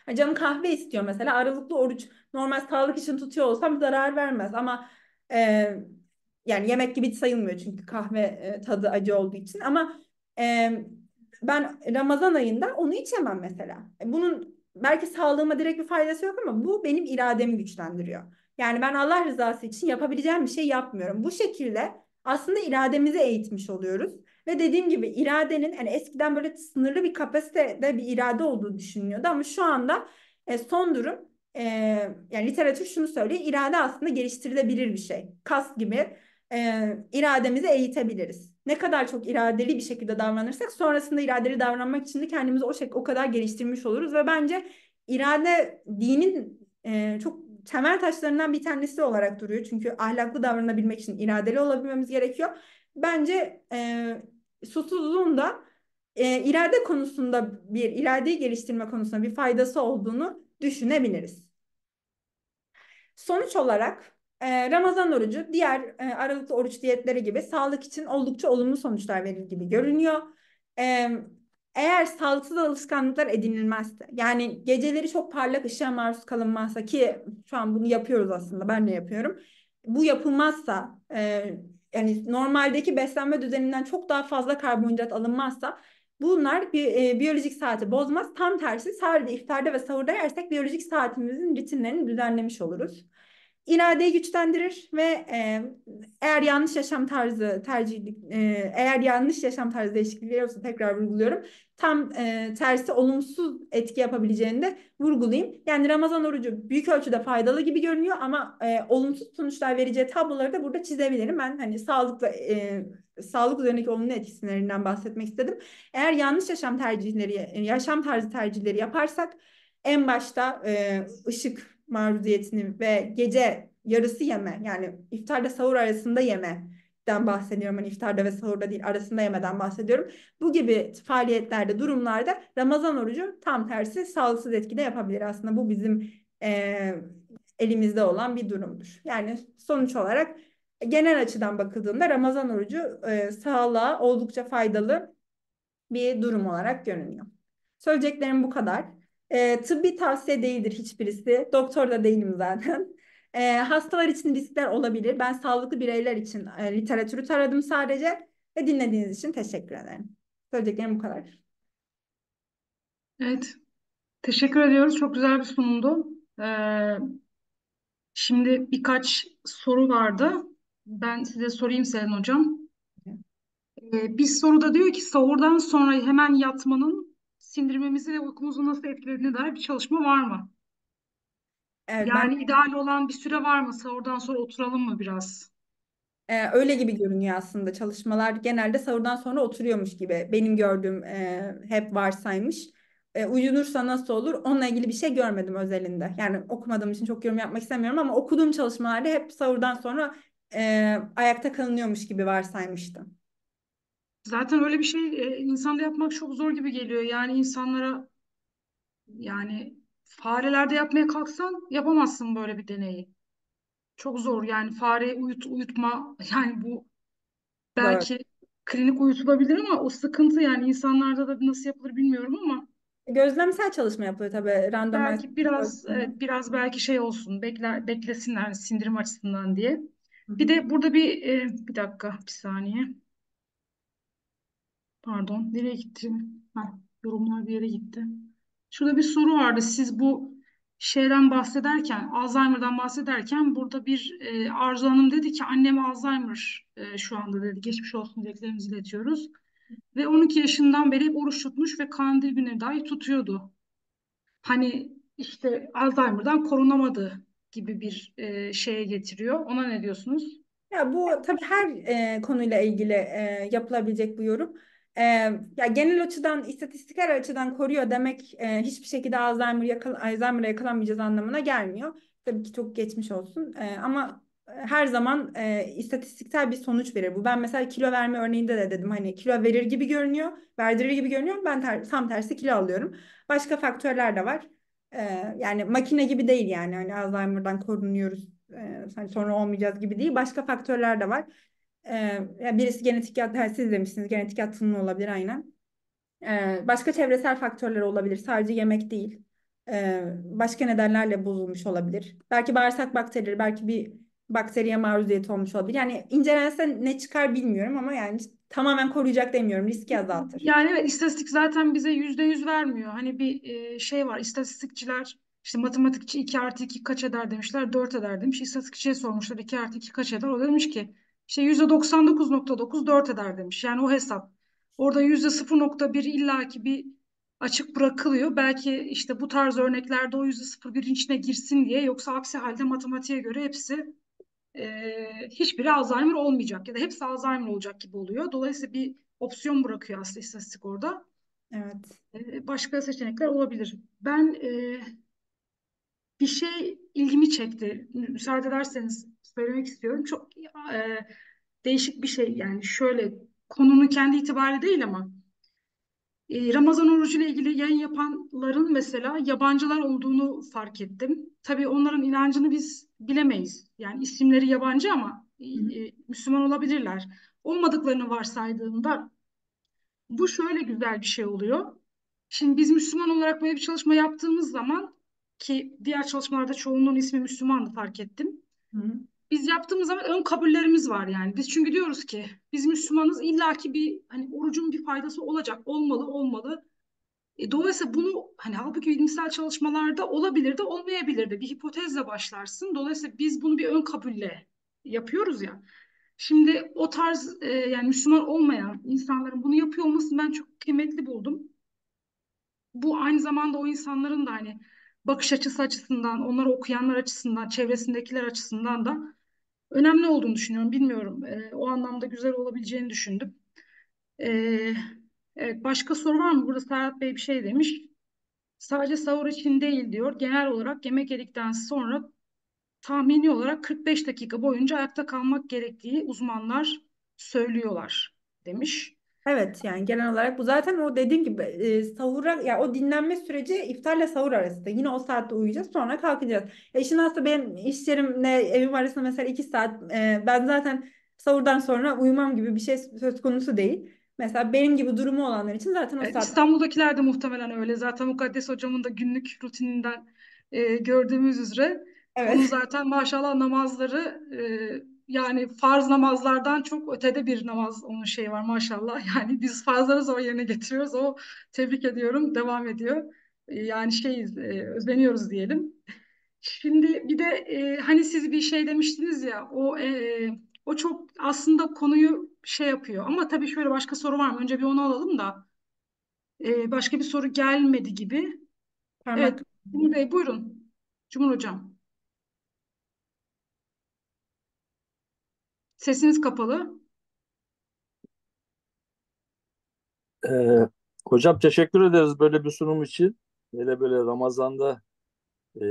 Yani canım kahve istiyor mesela. Aralıklı oruç normal sağlık için tutuyor olsam zarar vermez ama e, yani yemek gibi sayılmıyor çünkü kahve e, tadı acı olduğu için ama e, ben Ramazan ayında onu içemem mesela. E, bunun belki sağlığıma direkt bir faydası yok ama bu benim irademi güçlendiriyor. Yani ben Allah rızası için yapabileceğim bir şey yapmıyorum. Bu şekilde aslında irademizi eğitmiş oluyoruz. Ve dediğim gibi iradenin hani eskiden böyle sınırlı bir kapasitede bir irade olduğu düşünülüyordu ama şu anda e, son durum e, yani literatür şunu söylüyor irade aslında geliştirilebilir bir şey. Kas gibi e, irademizi eğitebiliriz. Ne kadar çok iradeli bir şekilde davranırsak sonrasında iradeli davranmak için de kendimizi o şekilde o kadar geliştirmiş oluruz ve bence irade dinin e, çok temel taşlarından bir tanesi olarak duruyor. Çünkü ahlaklı davranabilmek için iradeli olabilmemiz gerekiyor. Bence e, susuzluğun da e, irade konusunda bir iradeyi geliştirme konusunda bir faydası olduğunu düşünebiliriz. Sonuç olarak ee, Ramazan orucu diğer e, aralıklı oruç diyetleri gibi sağlık için oldukça olumlu sonuçlar verir gibi görünüyor. Ee, eğer sağlıksız alışkanlıklar edinilmezse yani geceleri çok parlak ışığa maruz kalınmazsa ki şu an bunu yapıyoruz aslında ben de yapıyorum. Bu yapılmazsa e, yani normaldeki beslenme düzeninden çok daha fazla karbonhidrat alınmazsa bunlar e, biyolojik saati bozmaz. Tam tersi sadece iftarda ve sahurda yersek biyolojik saatimizin ritimlerini düzenlemiş oluruz iradeyi güçlendirir ve e, eğer yanlış yaşam tarzı tercih e, eğer yanlış yaşam tarzı değişiklikleri olsa tekrar vurguluyorum. Tam e, tersi olumsuz etki yapabileceğini de vurgulayayım. Yani Ramazan orucu büyük ölçüde faydalı gibi görünüyor ama e, olumsuz sonuçlar vereceği tabloları da burada çizebilirim. Ben hani sağlıkla e, sağlık üzerindeki olumlu etkilerinden bahsetmek istedim. Eğer yanlış yaşam tercihleri yaşam tarzı tercihleri yaparsak en başta e, ışık maruziyetini ve gece yarısı yeme yani iftarda sahur arasında yeme den bahsediyorum. Hani iftarda ve sahurda değil arasında yemeden bahsediyorum. Bu gibi faaliyetlerde, durumlarda Ramazan orucu tam tersi sağlıksız etkide yapabilir. Aslında bu bizim e, elimizde olan bir durumdur. Yani sonuç olarak genel açıdan bakıldığında Ramazan orucu e, sağlığa oldukça faydalı bir durum olarak görünüyor. Söyleyeceklerim bu kadar. E, tıbbi tavsiye değildir hiçbirisi. Doktor da değilim zaten. E, hastalar için riskler olabilir. Ben sağlıklı bireyler için e, literatürü taradım sadece. Ve dinlediğiniz için teşekkür ederim. Söyleyeceklerim bu kadar. Evet. Teşekkür ediyoruz. Çok güzel bir sunumdu. Ee, şimdi birkaç soru vardı. Ben size sorayım Selen Hocam. Ee, bir soruda diyor ki sahurdan sonra hemen yatmanın sindirmemizi ve uykumuzu nasıl etkilediğine dair bir çalışma var mı? Evet, yani ben... ideal olan bir süre var mı? Sahurdan sonra oturalım mı biraz? Ee, öyle gibi görünüyor aslında çalışmalar genelde sahurdan sonra oturuyormuş gibi benim gördüğüm e, hep varsaymış. E, uyunursa nasıl olur onunla ilgili bir şey görmedim özelinde. Yani okumadığım için çok yorum yapmak istemiyorum ama okuduğum çalışmalarda hep sahurdan sonra e, ayakta kalınıyormuş gibi varsaymıştım. Zaten öyle bir şey e, insanda yapmak çok zor gibi geliyor. Yani insanlara yani farelerde yapmaya kalksan yapamazsın böyle bir deneyi. Çok zor yani fare uyut uyutma yani bu Evet. belki klinik uyutulabilir ama o sıkıntı yani insanlarda da nasıl yapılır bilmiyorum ama Gözlemsel çalışma yapılıyor tabii. Randomize belki biraz çalışma. evet, biraz belki şey olsun bekler beklesinler sindirim açısından diye. Hı Bir de burada bir e, bir dakika bir saniye. Pardon. Nereye gitti? Heh, yorumlar bir yere gitti. Şurada bir soru vardı. Siz bu şeyden bahsederken, Alzheimer'dan bahsederken burada bir e, Arzu Hanım dedi ki annem Alzheimer e, şu anda dedi. Geçmiş olsun dileklerimizi iletiyoruz. Ve 12 yaşından beri hep oruç tutmuş ve kandil günü dahi tutuyordu. Hani işte Alzheimer'dan korunamadı gibi bir e, şeye getiriyor. Ona ne diyorsunuz? Ya bu tabii her e, konuyla ilgili e, yapılabilecek bu yorum e, ya genel açıdan istatistiksel açıdan koruyor demek e, hiçbir şekilde Alzheimer yakal Alzheimer'a yakalanmayacağız anlamına gelmiyor. Tabii ki çok geçmiş olsun ee, e, ama her zaman e, istatistiksel bir sonuç verir bu. Ben mesela kilo verme örneğinde de dedim hani kilo verir gibi görünüyor, verdirir gibi görünüyor. Ben ter, tam tersi kilo alıyorum. Başka faktörler de var. E, yani makine gibi değil yani hani Alzheimer'dan korunuyoruz. E, hani sonra olmayacağız gibi değil. Başka faktörler de var e, birisi genetik yani siz demişsiniz genetik yatkınlığı olabilir aynen. E, başka çevresel faktörler olabilir. Sadece yemek değil. E, başka nedenlerle bozulmuş olabilir. Belki bağırsak bakterileri, belki bir bakteriye maruziyet olmuş olabilir. Yani incelense ne çıkar bilmiyorum ama yani tamamen koruyacak demiyorum. Riski azaltır. Yani evet istatistik zaten bize yüzde yüz vermiyor. Hani bir e, şey var istatistikçiler işte matematikçi 2 artı 2 kaç eder demişler 4 eder demiş. İstatistikçiye sormuşlar 2 artı 2 kaç eder? O demiş ki işte %99.9 4 eder demiş. Yani o hesap. Orada yüzde %0.1 illaki bir açık bırakılıyor. Belki işte bu tarz örneklerde o yüzde %01'in içine girsin diye yoksa aksi halde matematiğe göre hepsi e, hiçbiri Alzheimer olmayacak ya da hepsi Alzheimer olacak gibi oluyor. Dolayısıyla bir opsiyon bırakıyor aslında istatistik orada. Evet. E, başka seçenekler olabilir. Ben e, bir şey ilgimi çekti. Müsaade ederseniz söylemek istiyorum. Çok e, değişik bir şey yani şöyle konunun kendi itibariyle değil ama e, Ramazan ile ilgili yayın yapanların mesela yabancılar olduğunu fark ettim. Tabii onların inancını biz bilemeyiz. Yani isimleri yabancı ama e, Müslüman olabilirler. Olmadıklarını varsaydığımda bu şöyle güzel bir şey oluyor. Şimdi biz Müslüman olarak böyle bir çalışma yaptığımız zaman ki diğer çalışmalarda çoğunluğun ismi Müslümandı fark ettim. Hı hı. Biz yaptığımız zaman ön kabullerimiz var yani. Biz çünkü diyoruz ki biz Müslümanız illaki bir hani orucun bir faydası olacak, olmalı, olmalı. E, dolayısıyla bunu hani halbuki bilimsel çalışmalarda olabilir de olmayabilir de bir hipotezle başlarsın. Dolayısıyla biz bunu bir ön kabulle yapıyoruz ya. Şimdi o tarz e, yani Müslüman olmayan insanların bunu yapıyor olması ben çok kıymetli buldum. Bu aynı zamanda o insanların da hani bakış açısı açısından, onları okuyanlar açısından, çevresindekiler açısından da önemli olduğunu düşünüyorum. Bilmiyorum. E, o anlamda güzel olabileceğini düşündüm. E, evet, başka soru var mı? Burada Serhat Bey bir şey demiş. Sadece sahur için değil diyor. Genel olarak yemek yedikten sonra tahmini olarak 45 dakika boyunca ayakta kalmak gerektiği uzmanlar söylüyorlar demiş. Evet yani genel olarak bu zaten o dediğim gibi e, sahura ya o dinlenme süreci iftarla sahur arasında. Yine o saatte uyuyacağız sonra kalkacağız. E şimdi aslında benim iş yerimle evim arasında mesela iki saat e, ben zaten sahurdan sonra uyumam gibi bir şey söz konusu değil. Mesela benim gibi durumu olanlar için zaten o e, saat. İstanbul'dakiler de muhtemelen öyle. Zaten Mukaddes hocamın da günlük rutininden e, gördüğümüz üzere. Evet. zaten maşallah namazları e, yani farz namazlardan çok ötede bir namaz onun şeyi var maşallah. Yani biz farzları zor yerine getiriyoruz. O tebrik ediyorum. Devam ediyor. Ee, yani şey e, özleniyoruz diyelim. Şimdi bir de e, hani siz bir şey demiştiniz ya o e, o çok aslında konuyu şey yapıyor ama tabii şöyle başka soru var mı? Önce bir onu alalım da e, başka bir soru gelmedi gibi. Parmak. Evet, Cumhur Bey buyurun. Cumhur Hocam. Sesiniz kapalı. Ee, hocam teşekkür ederiz böyle bir sunum için. Hele böyle Ramazan'da e,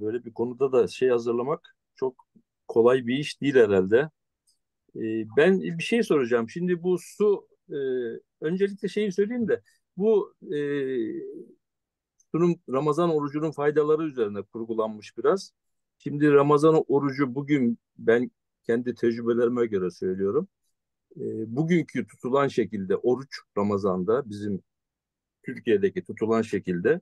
böyle bir konuda da şey hazırlamak çok kolay bir iş değil herhalde. E, ben bir şey soracağım. Şimdi bu su e, öncelikle şeyi söyleyeyim de bu e, sunum Ramazan orucunun faydaları üzerine kurgulanmış biraz. Şimdi Ramazan orucu bugün ben kendi tecrübelerime göre söylüyorum. E, bugünkü tutulan şekilde oruç Ramazan'da bizim Türkiye'deki tutulan şekilde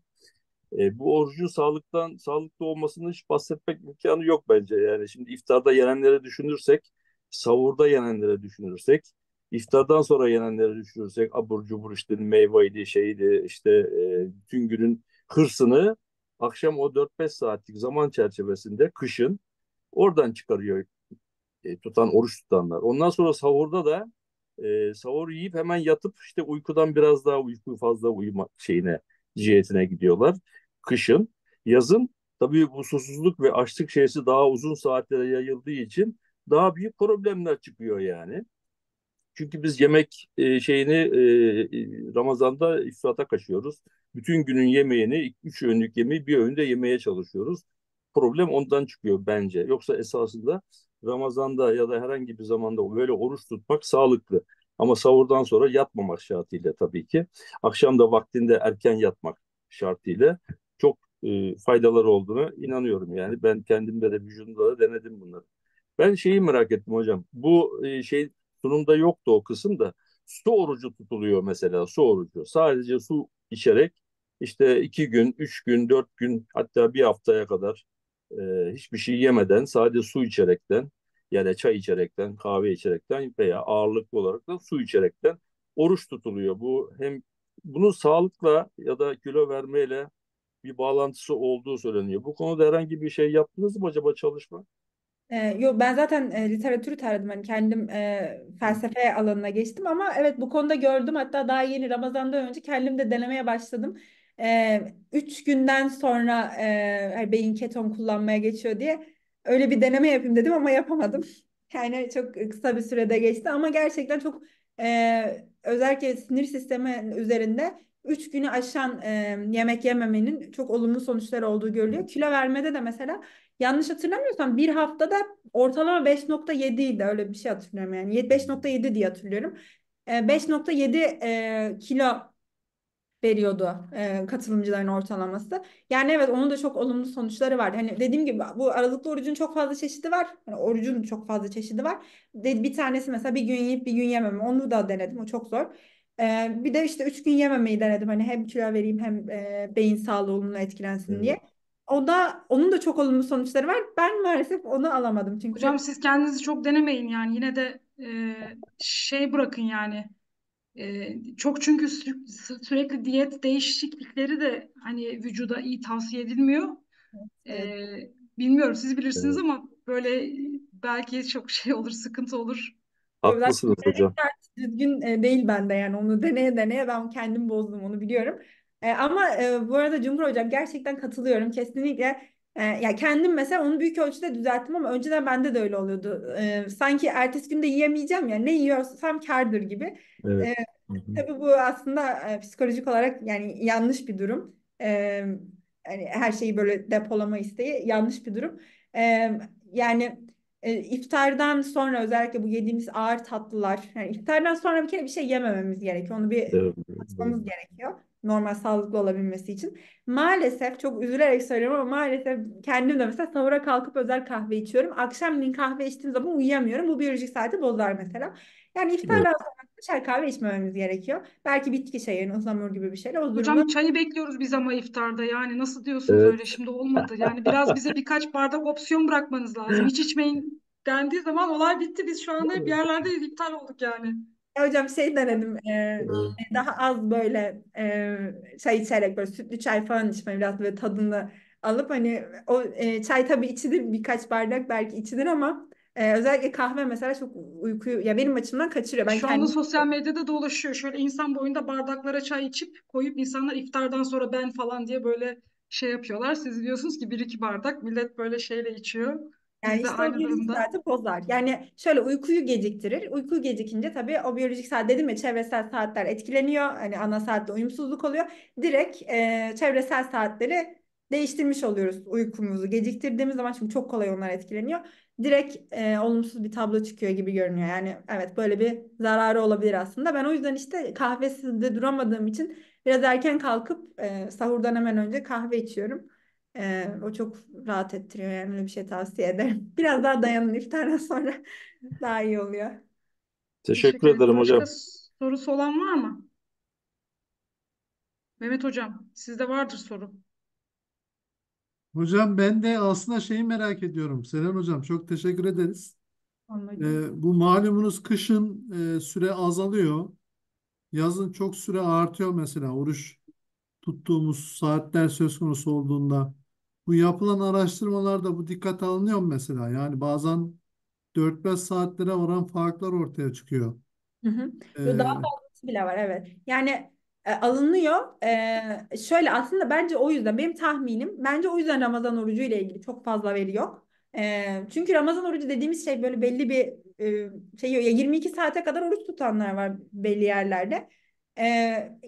e, bu orucun sağlıktan sağlıklı olmasını hiç bahsetmek imkanı yok bence. Yani şimdi iftarda yenenlere düşünürsek, savurda yenenlere düşünürsek, iftardan sonra yenenlere düşünürsek abur cubur işte meyveydi şeydi işte e, bütün günün hırsını akşam o 4-5 saatlik zaman çerçevesinde kışın oradan çıkarıyor e, tutan, oruç tutanlar. Ondan sonra sahurda da e, sahur yiyip hemen yatıp işte uykudan biraz daha uyku fazla uyumak şeyine, cihetine gidiyorlar. Kışın, yazın tabii bu susuzluk ve açlık şeysi daha uzun saatlere yayıldığı için daha büyük problemler çıkıyor yani. Çünkü biz yemek e, şeyini e, e Ramazan'da ifrata kaçıyoruz. Bütün günün yemeğini, üç öğünlük yemeği bir öğünde yemeye çalışıyoruz. Problem ondan çıkıyor bence. Yoksa esasında Ramazan'da ya da herhangi bir zamanda böyle oruç tutmak sağlıklı. Ama sahurdan sonra yatmamak şartıyla tabii ki. Akşam da vaktinde erken yatmak şartıyla çok e, faydaları olduğuna inanıyorum. Yani ben kendimde de vücudumda da denedim bunları. Ben şeyi merak ettim hocam. Bu e, şey sunumda yoktu o kısım da. Su orucu tutuluyor mesela su orucu. Sadece su içerek işte iki gün, üç gün, dört gün hatta bir haftaya kadar e, hiçbir şey yemeden sadece su içerekten ya da çay içerekten, kahve içerekten veya ağırlıklı olarak da su içerekten oruç tutuluyor. Bu hem bunu sağlıkla ya da kilo vermeyle bir bağlantısı olduğu söyleniyor. Bu konuda herhangi bir şey yaptınız mı acaba çalışma? E, yok ben zaten e, literatürü taradım hani kendim e, felsefe alanına geçtim ama evet bu konuda gördüm hatta daha yeni Ramazan'dan önce kendim de denemeye başladım e, üç günden sonra e, beyin keton kullanmaya geçiyor diye öyle bir deneme yapayım dedim ama yapamadım. Yani çok kısa bir sürede geçti ama gerçekten çok e, özellikle sinir sistemi üzerinde 3 günü aşan e, yemek yememenin çok olumlu sonuçları olduğu görülüyor. Kilo vermede de mesela yanlış hatırlamıyorsam bir haftada ortalama 5.7 idi öyle bir şey hatırlıyorum yani 5.7 diye hatırlıyorum. 5.7 e, kilo veriyordu e, katılımcıların ortalaması. Yani evet onun da çok olumlu sonuçları vardı. Hani dediğim gibi bu aralıklı orucun çok fazla çeşidi var. Yani orucun çok fazla çeşidi var. Bir tanesi mesela bir gün yiyip bir gün yememe. Onu da denedim. O çok zor. E, bir de işte üç gün yememeyi denedim. Hani hem kilo vereyim hem e, beyin sağlığı olumlu etkilensin evet. diye. Hmm. O da onun da çok olumlu sonuçları var. Ben maalesef onu alamadım çünkü. Hocam siz kendinizi çok denemeyin yani yine de e, şey bırakın yani çok çünkü sü sürekli diyet değişiklikleri de hani vücuda iyi tavsiye edilmiyor. Evet. E, bilmiyorum siz bilirsiniz evet. ama böyle belki çok şey olur, sıkıntı olur. Haklısınız hocam. Düzgün değil bende yani onu deneye deneye ben kendim bozdum onu biliyorum. Ama bu arada Cumhur Hocam gerçekten katılıyorum. Kesinlikle e, ya kendim mesela onu büyük ölçüde düzelttim ama önceden bende de öyle oluyordu. E, sanki ertesi günde yiyemeyeceğim ya yani ne yiyorsam kardır gibi. Evet. E, tabii bu aslında e, psikolojik olarak yani yanlış bir durum. E, yani her şeyi böyle depolama isteği yanlış bir durum. E, yani e, iftardan sonra özellikle bu yediğimiz ağır tatlılar yani iftardan sonra bir kere bir şey yemememiz gerekiyor. Onu bir evet. atmamız gerekiyor normal sağlıklı olabilmesi için. Maalesef çok üzülerek söylüyorum ama maalesef kendim de mesela sahura kalkıp özel kahve içiyorum. Akşamleyin kahve içtiğim zaman uyuyamıyorum. Bu biyolojik saati bozar mesela. Yani iftardan evet. sonra çay kahve içmememiz gerekiyor. Belki bitki çayı, yani ıhlamur gibi bir şeyle. O durumda... Hocam çayı bekliyoruz biz ama iftarda yani nasıl diyorsunuz evet. öyle şimdi olmadı. Yani biraz bize birkaç bardak opsiyon bırakmanız lazım. Hiç içmeyin dendiği zaman olay bitti. Biz şu anda hep yerlerde iptal olduk yani hocam şey denedim e, daha az böyle e, çay içerek böyle sütlü çay falan içmeyi biraz böyle tadını alıp hani o e, çay tabii içilir birkaç bardak belki içilir ama e, özellikle kahve mesela çok uykuyu ya benim açımdan kaçırıyor. Ben Şu anda sosyal medyada dolaşıyor. Şöyle insan boyunda bardaklara çay içip koyup insanlar iftardan sonra ben falan diye böyle şey yapıyorlar. Siz diyorsunuz ki bir iki bardak millet böyle şeyle içiyor. Yani Biz de işte aynı o durumda. saati bozar. Yani şöyle uykuyu geciktirir. Uyku gecikince tabii o biyolojik saat dedim ya çevresel saatler etkileniyor. Hani ana saatte uyumsuzluk oluyor. Direkt e, çevresel saatleri değiştirmiş oluyoruz uykumuzu. Geciktirdiğimiz zaman çünkü çok kolay onlar etkileniyor. Direkt e, olumsuz bir tablo çıkıyor gibi görünüyor. Yani evet böyle bir zararı olabilir aslında. Ben o yüzden işte kahvesiz de duramadığım için biraz erken kalkıp e, sahurdan hemen önce kahve içiyorum. Ee, o çok rahat ettiriyor yani öyle bir şey tavsiye ederim. Biraz daha dayanın iftardan sonra daha iyi oluyor. Teşekkür ederim hocam. Başka sorusu olan var mı? Mehmet hocam, sizde vardır soru. Hocam ben de aslında şeyi merak ediyorum. Selen hocam çok teşekkür ederiz. Anladım. Ee, bu malumunuz kışın e, süre azalıyor. Yazın çok süre artıyor mesela oruç tuttuğumuz saatler söz konusu olduğunda. Bu yapılan araştırmalarda bu dikkat alınıyor mu mesela? Yani bazen 4-5 saatlere varan farklar ortaya çıkıyor. Hı hı. Ee, Daha fazlası bile var evet. Yani e, alınıyor. E, şöyle aslında bence o yüzden benim tahminim bence o yüzden Ramazan orucu ile ilgili çok fazla veri yok. E, çünkü Ramazan orucu dediğimiz şey böyle belli bir e, şey ya 22 saate kadar oruç tutanlar var belli yerlerde. E,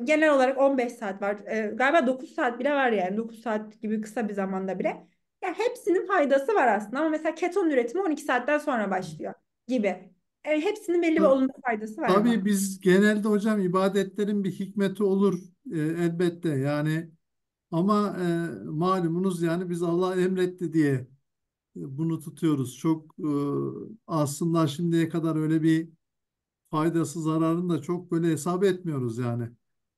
genel olarak 15 saat var. E, galiba 9 saat bile var yani. 9 saat gibi kısa bir zamanda bile. Ya yani hepsinin faydası var aslında ama mesela keton üretimi 12 saatten sonra başlıyor gibi. Yani hepsinin belli bir olumlu faydası var. Tabii biz genelde hocam ibadetlerin bir hikmeti olur e, elbette yani ama e, malumunuz yani biz Allah emretti diye bunu tutuyoruz. Çok e, aslında şimdiye kadar öyle bir faydası zararını da çok böyle hesap etmiyoruz yani.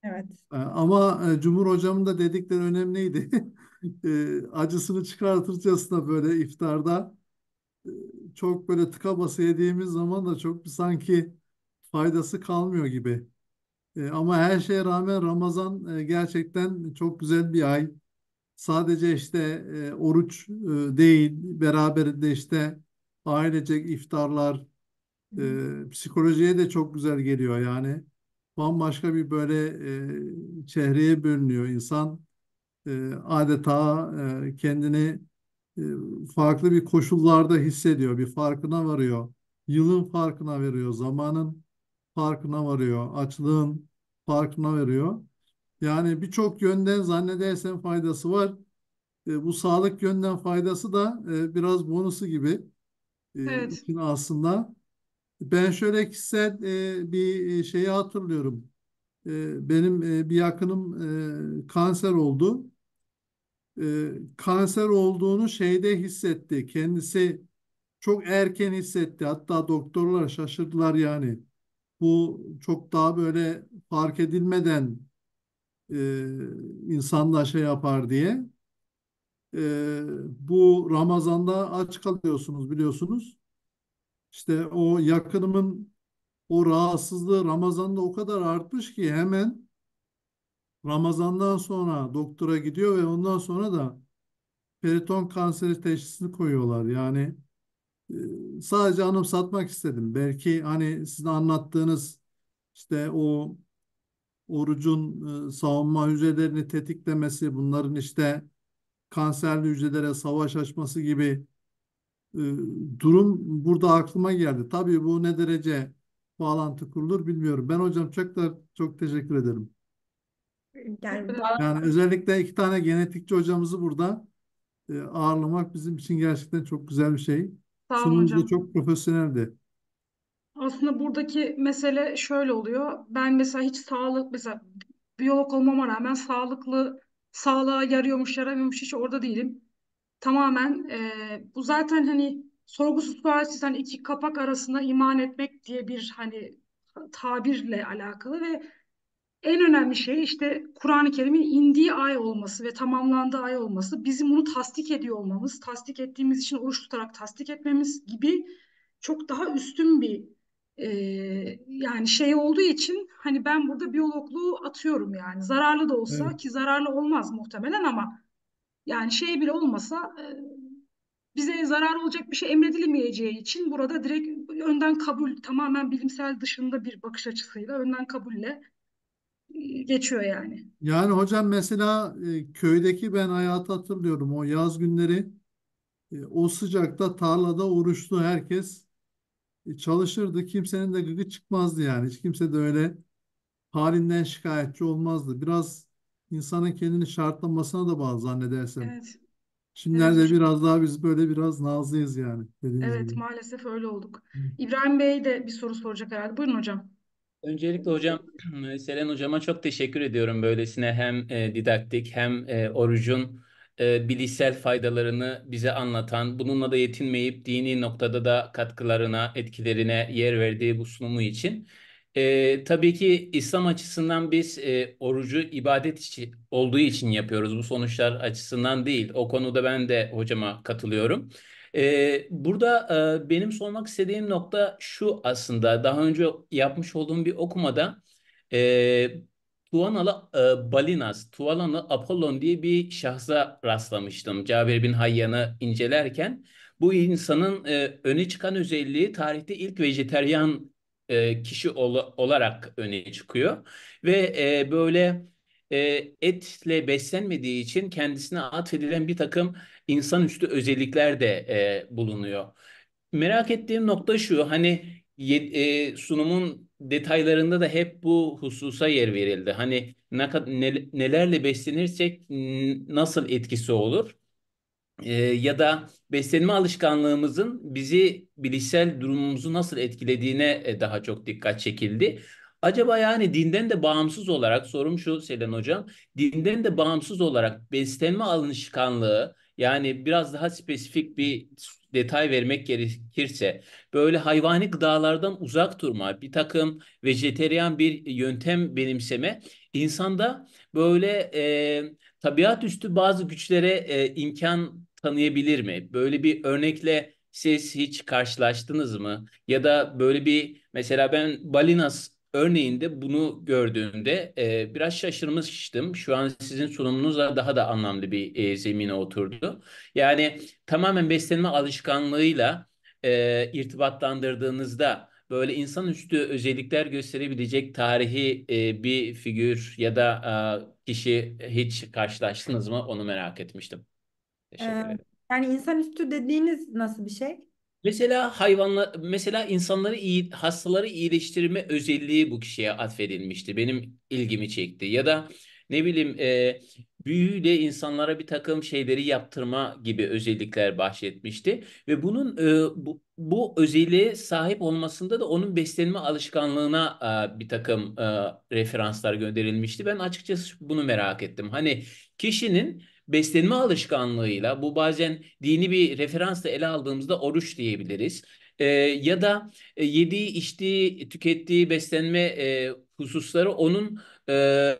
Evet. Ee, ama e, Cumhur Hocam'ın da dedikleri önemliydi. Ee, acısını çıkartırcasına böyle iftarda e, çok böyle tıka bası yediğimiz zaman da çok bir sanki faydası kalmıyor gibi. E, ama her şeye rağmen Ramazan gerçekten çok güzel bir ay. Sadece işte oruç değil, beraberinde işte ailecek iftarlar, e, psikolojiye de çok güzel geliyor yani. Bambaşka bir böyle e, çehreye bürünüyor insan. E, adeta e, kendini e, farklı bir koşullarda hissediyor, bir farkına varıyor. Yılın farkına veriyor, zamanın farkına varıyor, açlığın farkına veriyor. Yani birçok yönden zannedersen faydası var. E, bu sağlık yönden faydası da e, biraz bonusu gibi. E, evet. aslında ben şöyle kişisel e, bir e, şeyi hatırlıyorum. E, benim e, bir yakınım e, kanser oldu. E, kanser olduğunu şeyde hissetti. Kendisi çok erken hissetti. Hatta doktorlar şaşırdılar yani. Bu çok daha böyle fark edilmeden e, insanda şey yapar diye. E, bu Ramazan'da aç kalıyorsunuz biliyorsunuz. İşte o yakınımın o rahatsızlığı Ramazan'da o kadar artmış ki hemen Ramazan'dan sonra doktora gidiyor ve ondan sonra da periton kanseri teşhisini koyuyorlar. Yani e, sadece anımsatmak istedim. Belki hani sizin anlattığınız işte o orucun e, savunma hücrelerini tetiklemesi, bunların işte kanserli hücrelere savaş açması gibi ee, durum burada aklıma geldi. Tabii bu ne derece bağlantı kurulur bilmiyorum. Ben hocam çok da çok teşekkür ederim. Yani, yani özellikle iki tane genetikçi hocamızı burada e, ağırlamak bizim için gerçekten çok güzel bir şey. Sağ olun Sunumcu çok profesyoneldi. Aslında buradaki mesele şöyle oluyor. Ben mesela hiç sağlık mesela biyolog olmama rağmen sağlıklı sağlığa yarıyormuş yaramıyormuş hiç orada değilim tamamen e, bu zaten hani sorgusuz sualsiz hani iki kapak arasında iman etmek diye bir hani tabirle alakalı ve en önemli şey işte Kur'an-ı Kerim'in indiği ay olması ve tamamlandığı ay olması, bizim bunu tasdik ediyor olmamız, tasdik ettiğimiz için oruç tutarak tasdik etmemiz gibi çok daha üstün bir e, yani şey olduğu için hani ben burada biyologluğu atıyorum yani zararlı da olsa evet. ki zararlı olmaz muhtemelen ama yani şey bile olmasa e, bize zarar olacak bir şey emredilmeyeceği için burada direkt önden kabul tamamen bilimsel dışında bir bakış açısıyla önden kabulle e, geçiyor yani. Yani hocam mesela e, köydeki ben hayatı hatırlıyorum o yaz günleri o sıcakta tarlada oruçlu herkes çalışırdı. Kimsenin de gıgı çıkmazdı yani. Hiç kimse de öyle halinden şikayetçi olmazdı. Biraz insanın kendini şartlamasına da bağlı zannedersem. Evet. Şimdilerde evet. biraz daha biz böyle biraz nazlıyız yani. Evet gibi. maalesef öyle olduk. İbrahim Bey de bir soru soracak herhalde. Buyurun hocam. Öncelikle hocam, Selen hocama çok teşekkür ediyorum böylesine hem e, didaktik hem e, orucun e, bilişsel faydalarını bize anlatan, bununla da yetinmeyip dini noktada da katkılarına, etkilerine yer verdiği bu sunumu için. E, tabii ki İslam açısından biz e, orucu ibadet içi, olduğu için yapıyoruz. Bu sonuçlar açısından değil. O konuda ben de hocama katılıyorum. E, burada e, benim sormak istediğim nokta şu aslında. Daha önce yapmış olduğum bir okumada e, Tuanalı e, Balinas, Tuanalı Apollon diye bir şahsa rastlamıştım. Cabir bin Hayyan'ı incelerken bu insanın e, öne çıkan özelliği tarihte ilk vejeteryan e, kişi ol, olarak öne çıkıyor ve e, böyle e, etle beslenmediği için kendisine atfedilen bir takım insanüstü özellikler de e, bulunuyor. Merak ettiğim nokta şu hani e, sunumun detaylarında da hep bu hususa yer verildi. Hani ne, nelerle beslenirsek nasıl etkisi olur? e, ya da beslenme alışkanlığımızın bizi bilişsel durumumuzu nasıl etkilediğine e, daha çok dikkat çekildi. Acaba yani dinden de bağımsız olarak sorum şu Selen Hocam. Dinden de bağımsız olarak beslenme alışkanlığı yani biraz daha spesifik bir detay vermek gerekirse böyle hayvani gıdalardan uzak durma, bir takım vejeteryan bir yöntem benimseme insanda böyle e, tabiat üstü bazı güçlere e, imkan tanıyabilir mi? Böyle bir örnekle siz hiç karşılaştınız mı? Ya da böyle bir mesela ben Balinas örneğinde bunu gördüğümde e, biraz şaşırmıştım. Şu an sizin sunumunuzla daha da anlamlı bir e, zemine oturdu. Yani tamamen beslenme alışkanlığıyla e, irtibatlandırdığınızda böyle insanüstü özellikler gösterebilecek tarihi e, bir figür ya da e, kişi hiç karşılaştınız mı? Onu merak etmiştim. Teşekkür ederim. Yani insanüstü dediğiniz nasıl bir şey? Mesela hayvanlar, mesela insanları iyi, hastaları iyileştirme özelliği bu kişiye atfedilmişti. Benim ilgimi çekti. Ya da ne bileyim e, büyüyle insanlara bir takım şeyleri yaptırma gibi özellikler bahsetmişti. Ve bunun e, bu, bu özelliğe sahip olmasında da onun beslenme alışkanlığına e, bir takım e, referanslar gönderilmişti. Ben açıkçası bunu merak ettim. Hani kişinin beslenme alışkanlığıyla bu bazen dini bir referansla ele aldığımızda oruç diyebiliriz. E, ya da e, yediği, içtiği, tükettiği beslenme e, hususları onun e, e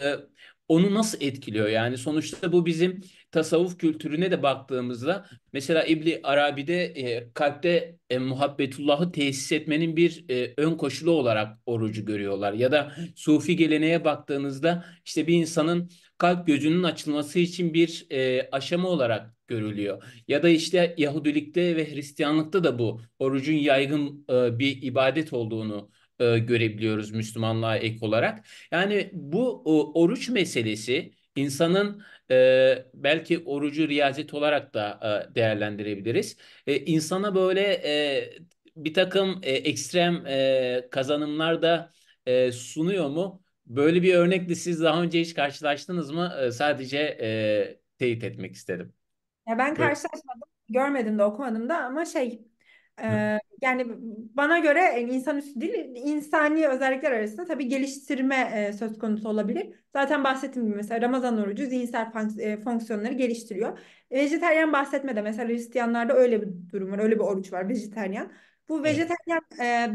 onu nasıl etkiliyor? Yani sonuçta bu bizim tasavvuf kültürüne de baktığımızda mesela İbli Arabi'de e, kalpte e, muhabbetullahı tesis etmenin bir e, ön koşulu olarak orucu görüyorlar. Ya da sufi geleneğe baktığınızda işte bir insanın kalp gözünün açılması için bir e, aşama olarak görülüyor. Ya da işte Yahudilikte ve Hristiyanlıkta da bu orucun yaygın e, bir ibadet olduğunu e, görebiliyoruz Müslümanlığa ek olarak. Yani bu o, oruç meselesi insanın e, belki orucu riyazet olarak da e, değerlendirebiliriz. E, insana böyle e, bir takım e, ekstrem e, kazanımlar da e, sunuyor mu? Böyle bir örnekle siz daha önce hiç karşılaştınız mı? E, sadece e, teyit etmek istedim. Ya ben karşılaşmadım, görmedim de okumadım da ama şey yani bana göre e, insanüstü değil, insani özellikler arasında tabii geliştirme e, söz konusu olabilir. Zaten bahsettiğim gibi mesela Ramazan orucu zihinsel e, fonksiyonları geliştiriyor. Vejeteryan bahsetmede mesela Hristiyanlarda öyle bir durum var, öyle bir oruç var vejeteryan. Bu vejeteryan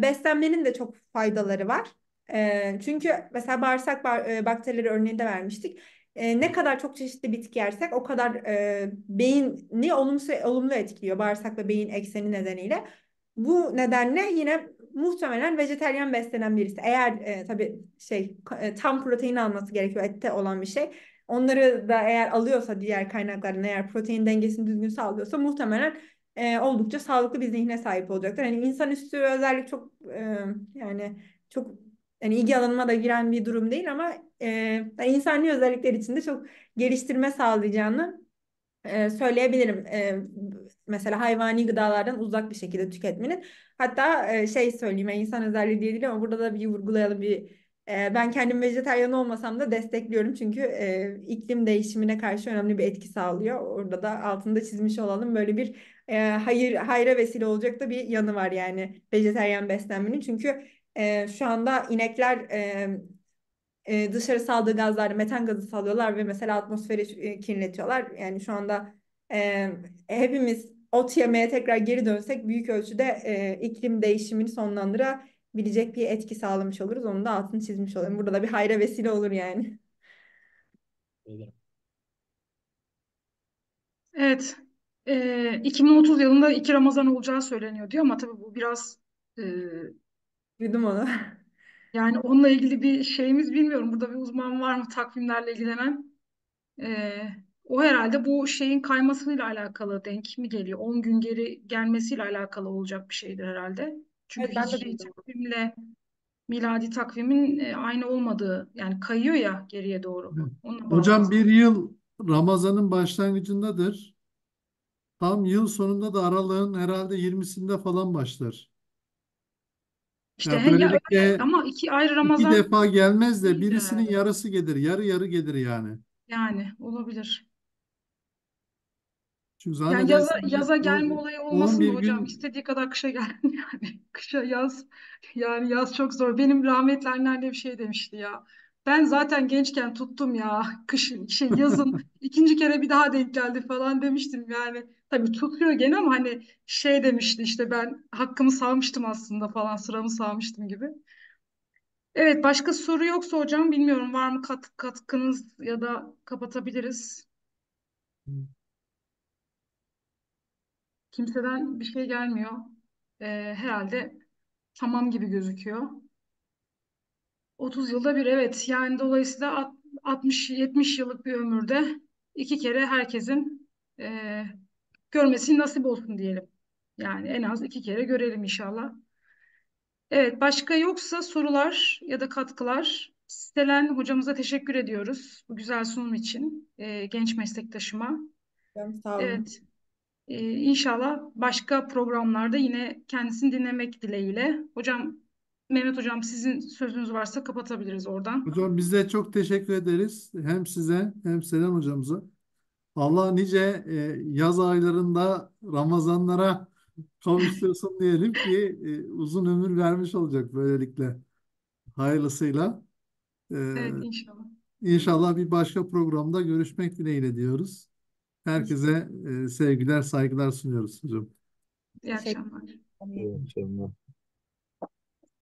beslenmenin de çok faydaları var. çünkü mesela bağırsak bar- e, bakterileri örneğinde vermiştik e, ne kadar çok çeşitli bitki yersek o kadar e, beyni olumsuz, olumlu etkiliyor bağırsak ve beyin ekseni nedeniyle. Bu nedenle yine muhtemelen vejeteryan beslenen birisi. Eğer e, tabii şey e, tam protein alması gerekiyor ette olan bir şey. Onları da eğer alıyorsa diğer kaynaklardan eğer protein dengesini düzgün sağlıyorsa muhtemelen e, oldukça sağlıklı bir zihne sahip olacaktır. Hani insanüstü özellik çok e, yani çok yani ilgi alanıma da giren bir durum değil ama e, yani insani özellikler içinde çok geliştirme sağlayacağını e, söyleyebilirim. E, mesela hayvani gıdalardan uzak bir şekilde tüketmenin. Hatta e, şey söyleyeyim insan özelliği değil ama burada da bir vurgulayalım bir e, ben kendim vejetaryen olmasam da destekliyorum çünkü e, iklim değişimine karşı önemli bir etki sağlıyor. Orada da altında çizmiş olalım böyle bir e, hayır hayra vesile olacak da bir yanı var yani vejetaryen beslenmenin. Çünkü e, şu anda inekler e, e, dışarı saldığı gazlarda metan gazı salıyorlar ve mesela atmosferi kirletiyorlar. Yani şu anda e, hepimiz ot yemeye tekrar geri dönsek büyük ölçüde e, iklim değişimini sonlandırabilecek bir etki sağlamış oluruz. Onu da altını çizmiş olayım. Burada da bir hayra vesile olur yani. Evet. E, 2030 yılında iki Ramazan olacağı söyleniyor diyor ama tabii bu biraz e, Duydum onu. Yani onunla ilgili bir şeyimiz bilmiyorum. Burada bir uzman var mı takvimlerle ilgilenen? Ee, o herhalde bu şeyin kaymasıyla alakalı denk mi geliyor? 10 gün geri gelmesiyle alakalı olacak bir şeydir herhalde. Çünkü Evet ben de hicri duydum. takvimle miladi takvimin e, aynı olmadığı yani kayıyor ya geriye doğru. Evet. Onunla Hocam bir yıl Ramazan'ın başlangıcındadır. Tam yıl sonunda da aralığın herhalde 20'sinde falan başlar. İşte Ya hani ya böylelikle öyle ama iki ayrı iki Ramazan defa gelmez de değil birisinin herhalde. yarısı gelir, yarı yarı gelir yani. Yani olabilir. Çünkü Yani yaza, zannedersem yaza gelme o olayı olmasın da hocam. gün İstediği kadar kışa gel. Yani kışa yaz. Yani yaz çok zor. Benim rahmetli anneannem bir şey demişti ya. Ben zaten gençken tuttum ya kışın şey yazın ikinci kere bir daha denk geldi falan demiştim yani. Tabii tutuyor gene ama hani şey demişti işte ben hakkımı savmıştım aslında falan sıramı savmıştım gibi. Evet başka soru yoksa hocam bilmiyorum var mı kat, katkınız ya da kapatabiliriz. Kimseden bir şey gelmiyor. Ee, herhalde tamam gibi gözüküyor. 30 yılda bir evet yani dolayısıyla 60-70 yıllık bir ömürde iki kere herkesin e, görmesini nasip olsun diyelim. Yani en az iki kere görelim inşallah. Evet başka yoksa sorular ya da katkılar Sitelen hocamıza teşekkür ediyoruz bu güzel sunum için e, genç meslektaşıma. Ben sağ olun. Evet. E, inşallah başka programlarda yine kendisini dinlemek dileğiyle. Hocam Mehmet Hocam sizin sözünüz varsa kapatabiliriz oradan. Hocam biz de çok teşekkür ederiz. Hem size hem Selam Hocamıza. Allah nice e, yaz aylarında Ramazanlara kavuştursun diyelim ki e, uzun ömür vermiş olacak böylelikle. Hayırlısıyla. E, evet inşallah. İnşallah bir başka programda görüşmek dileğiyle diyoruz. Herkese e, sevgiler, saygılar sunuyoruz hocam. İyi akşamlar. İyi akşamlar.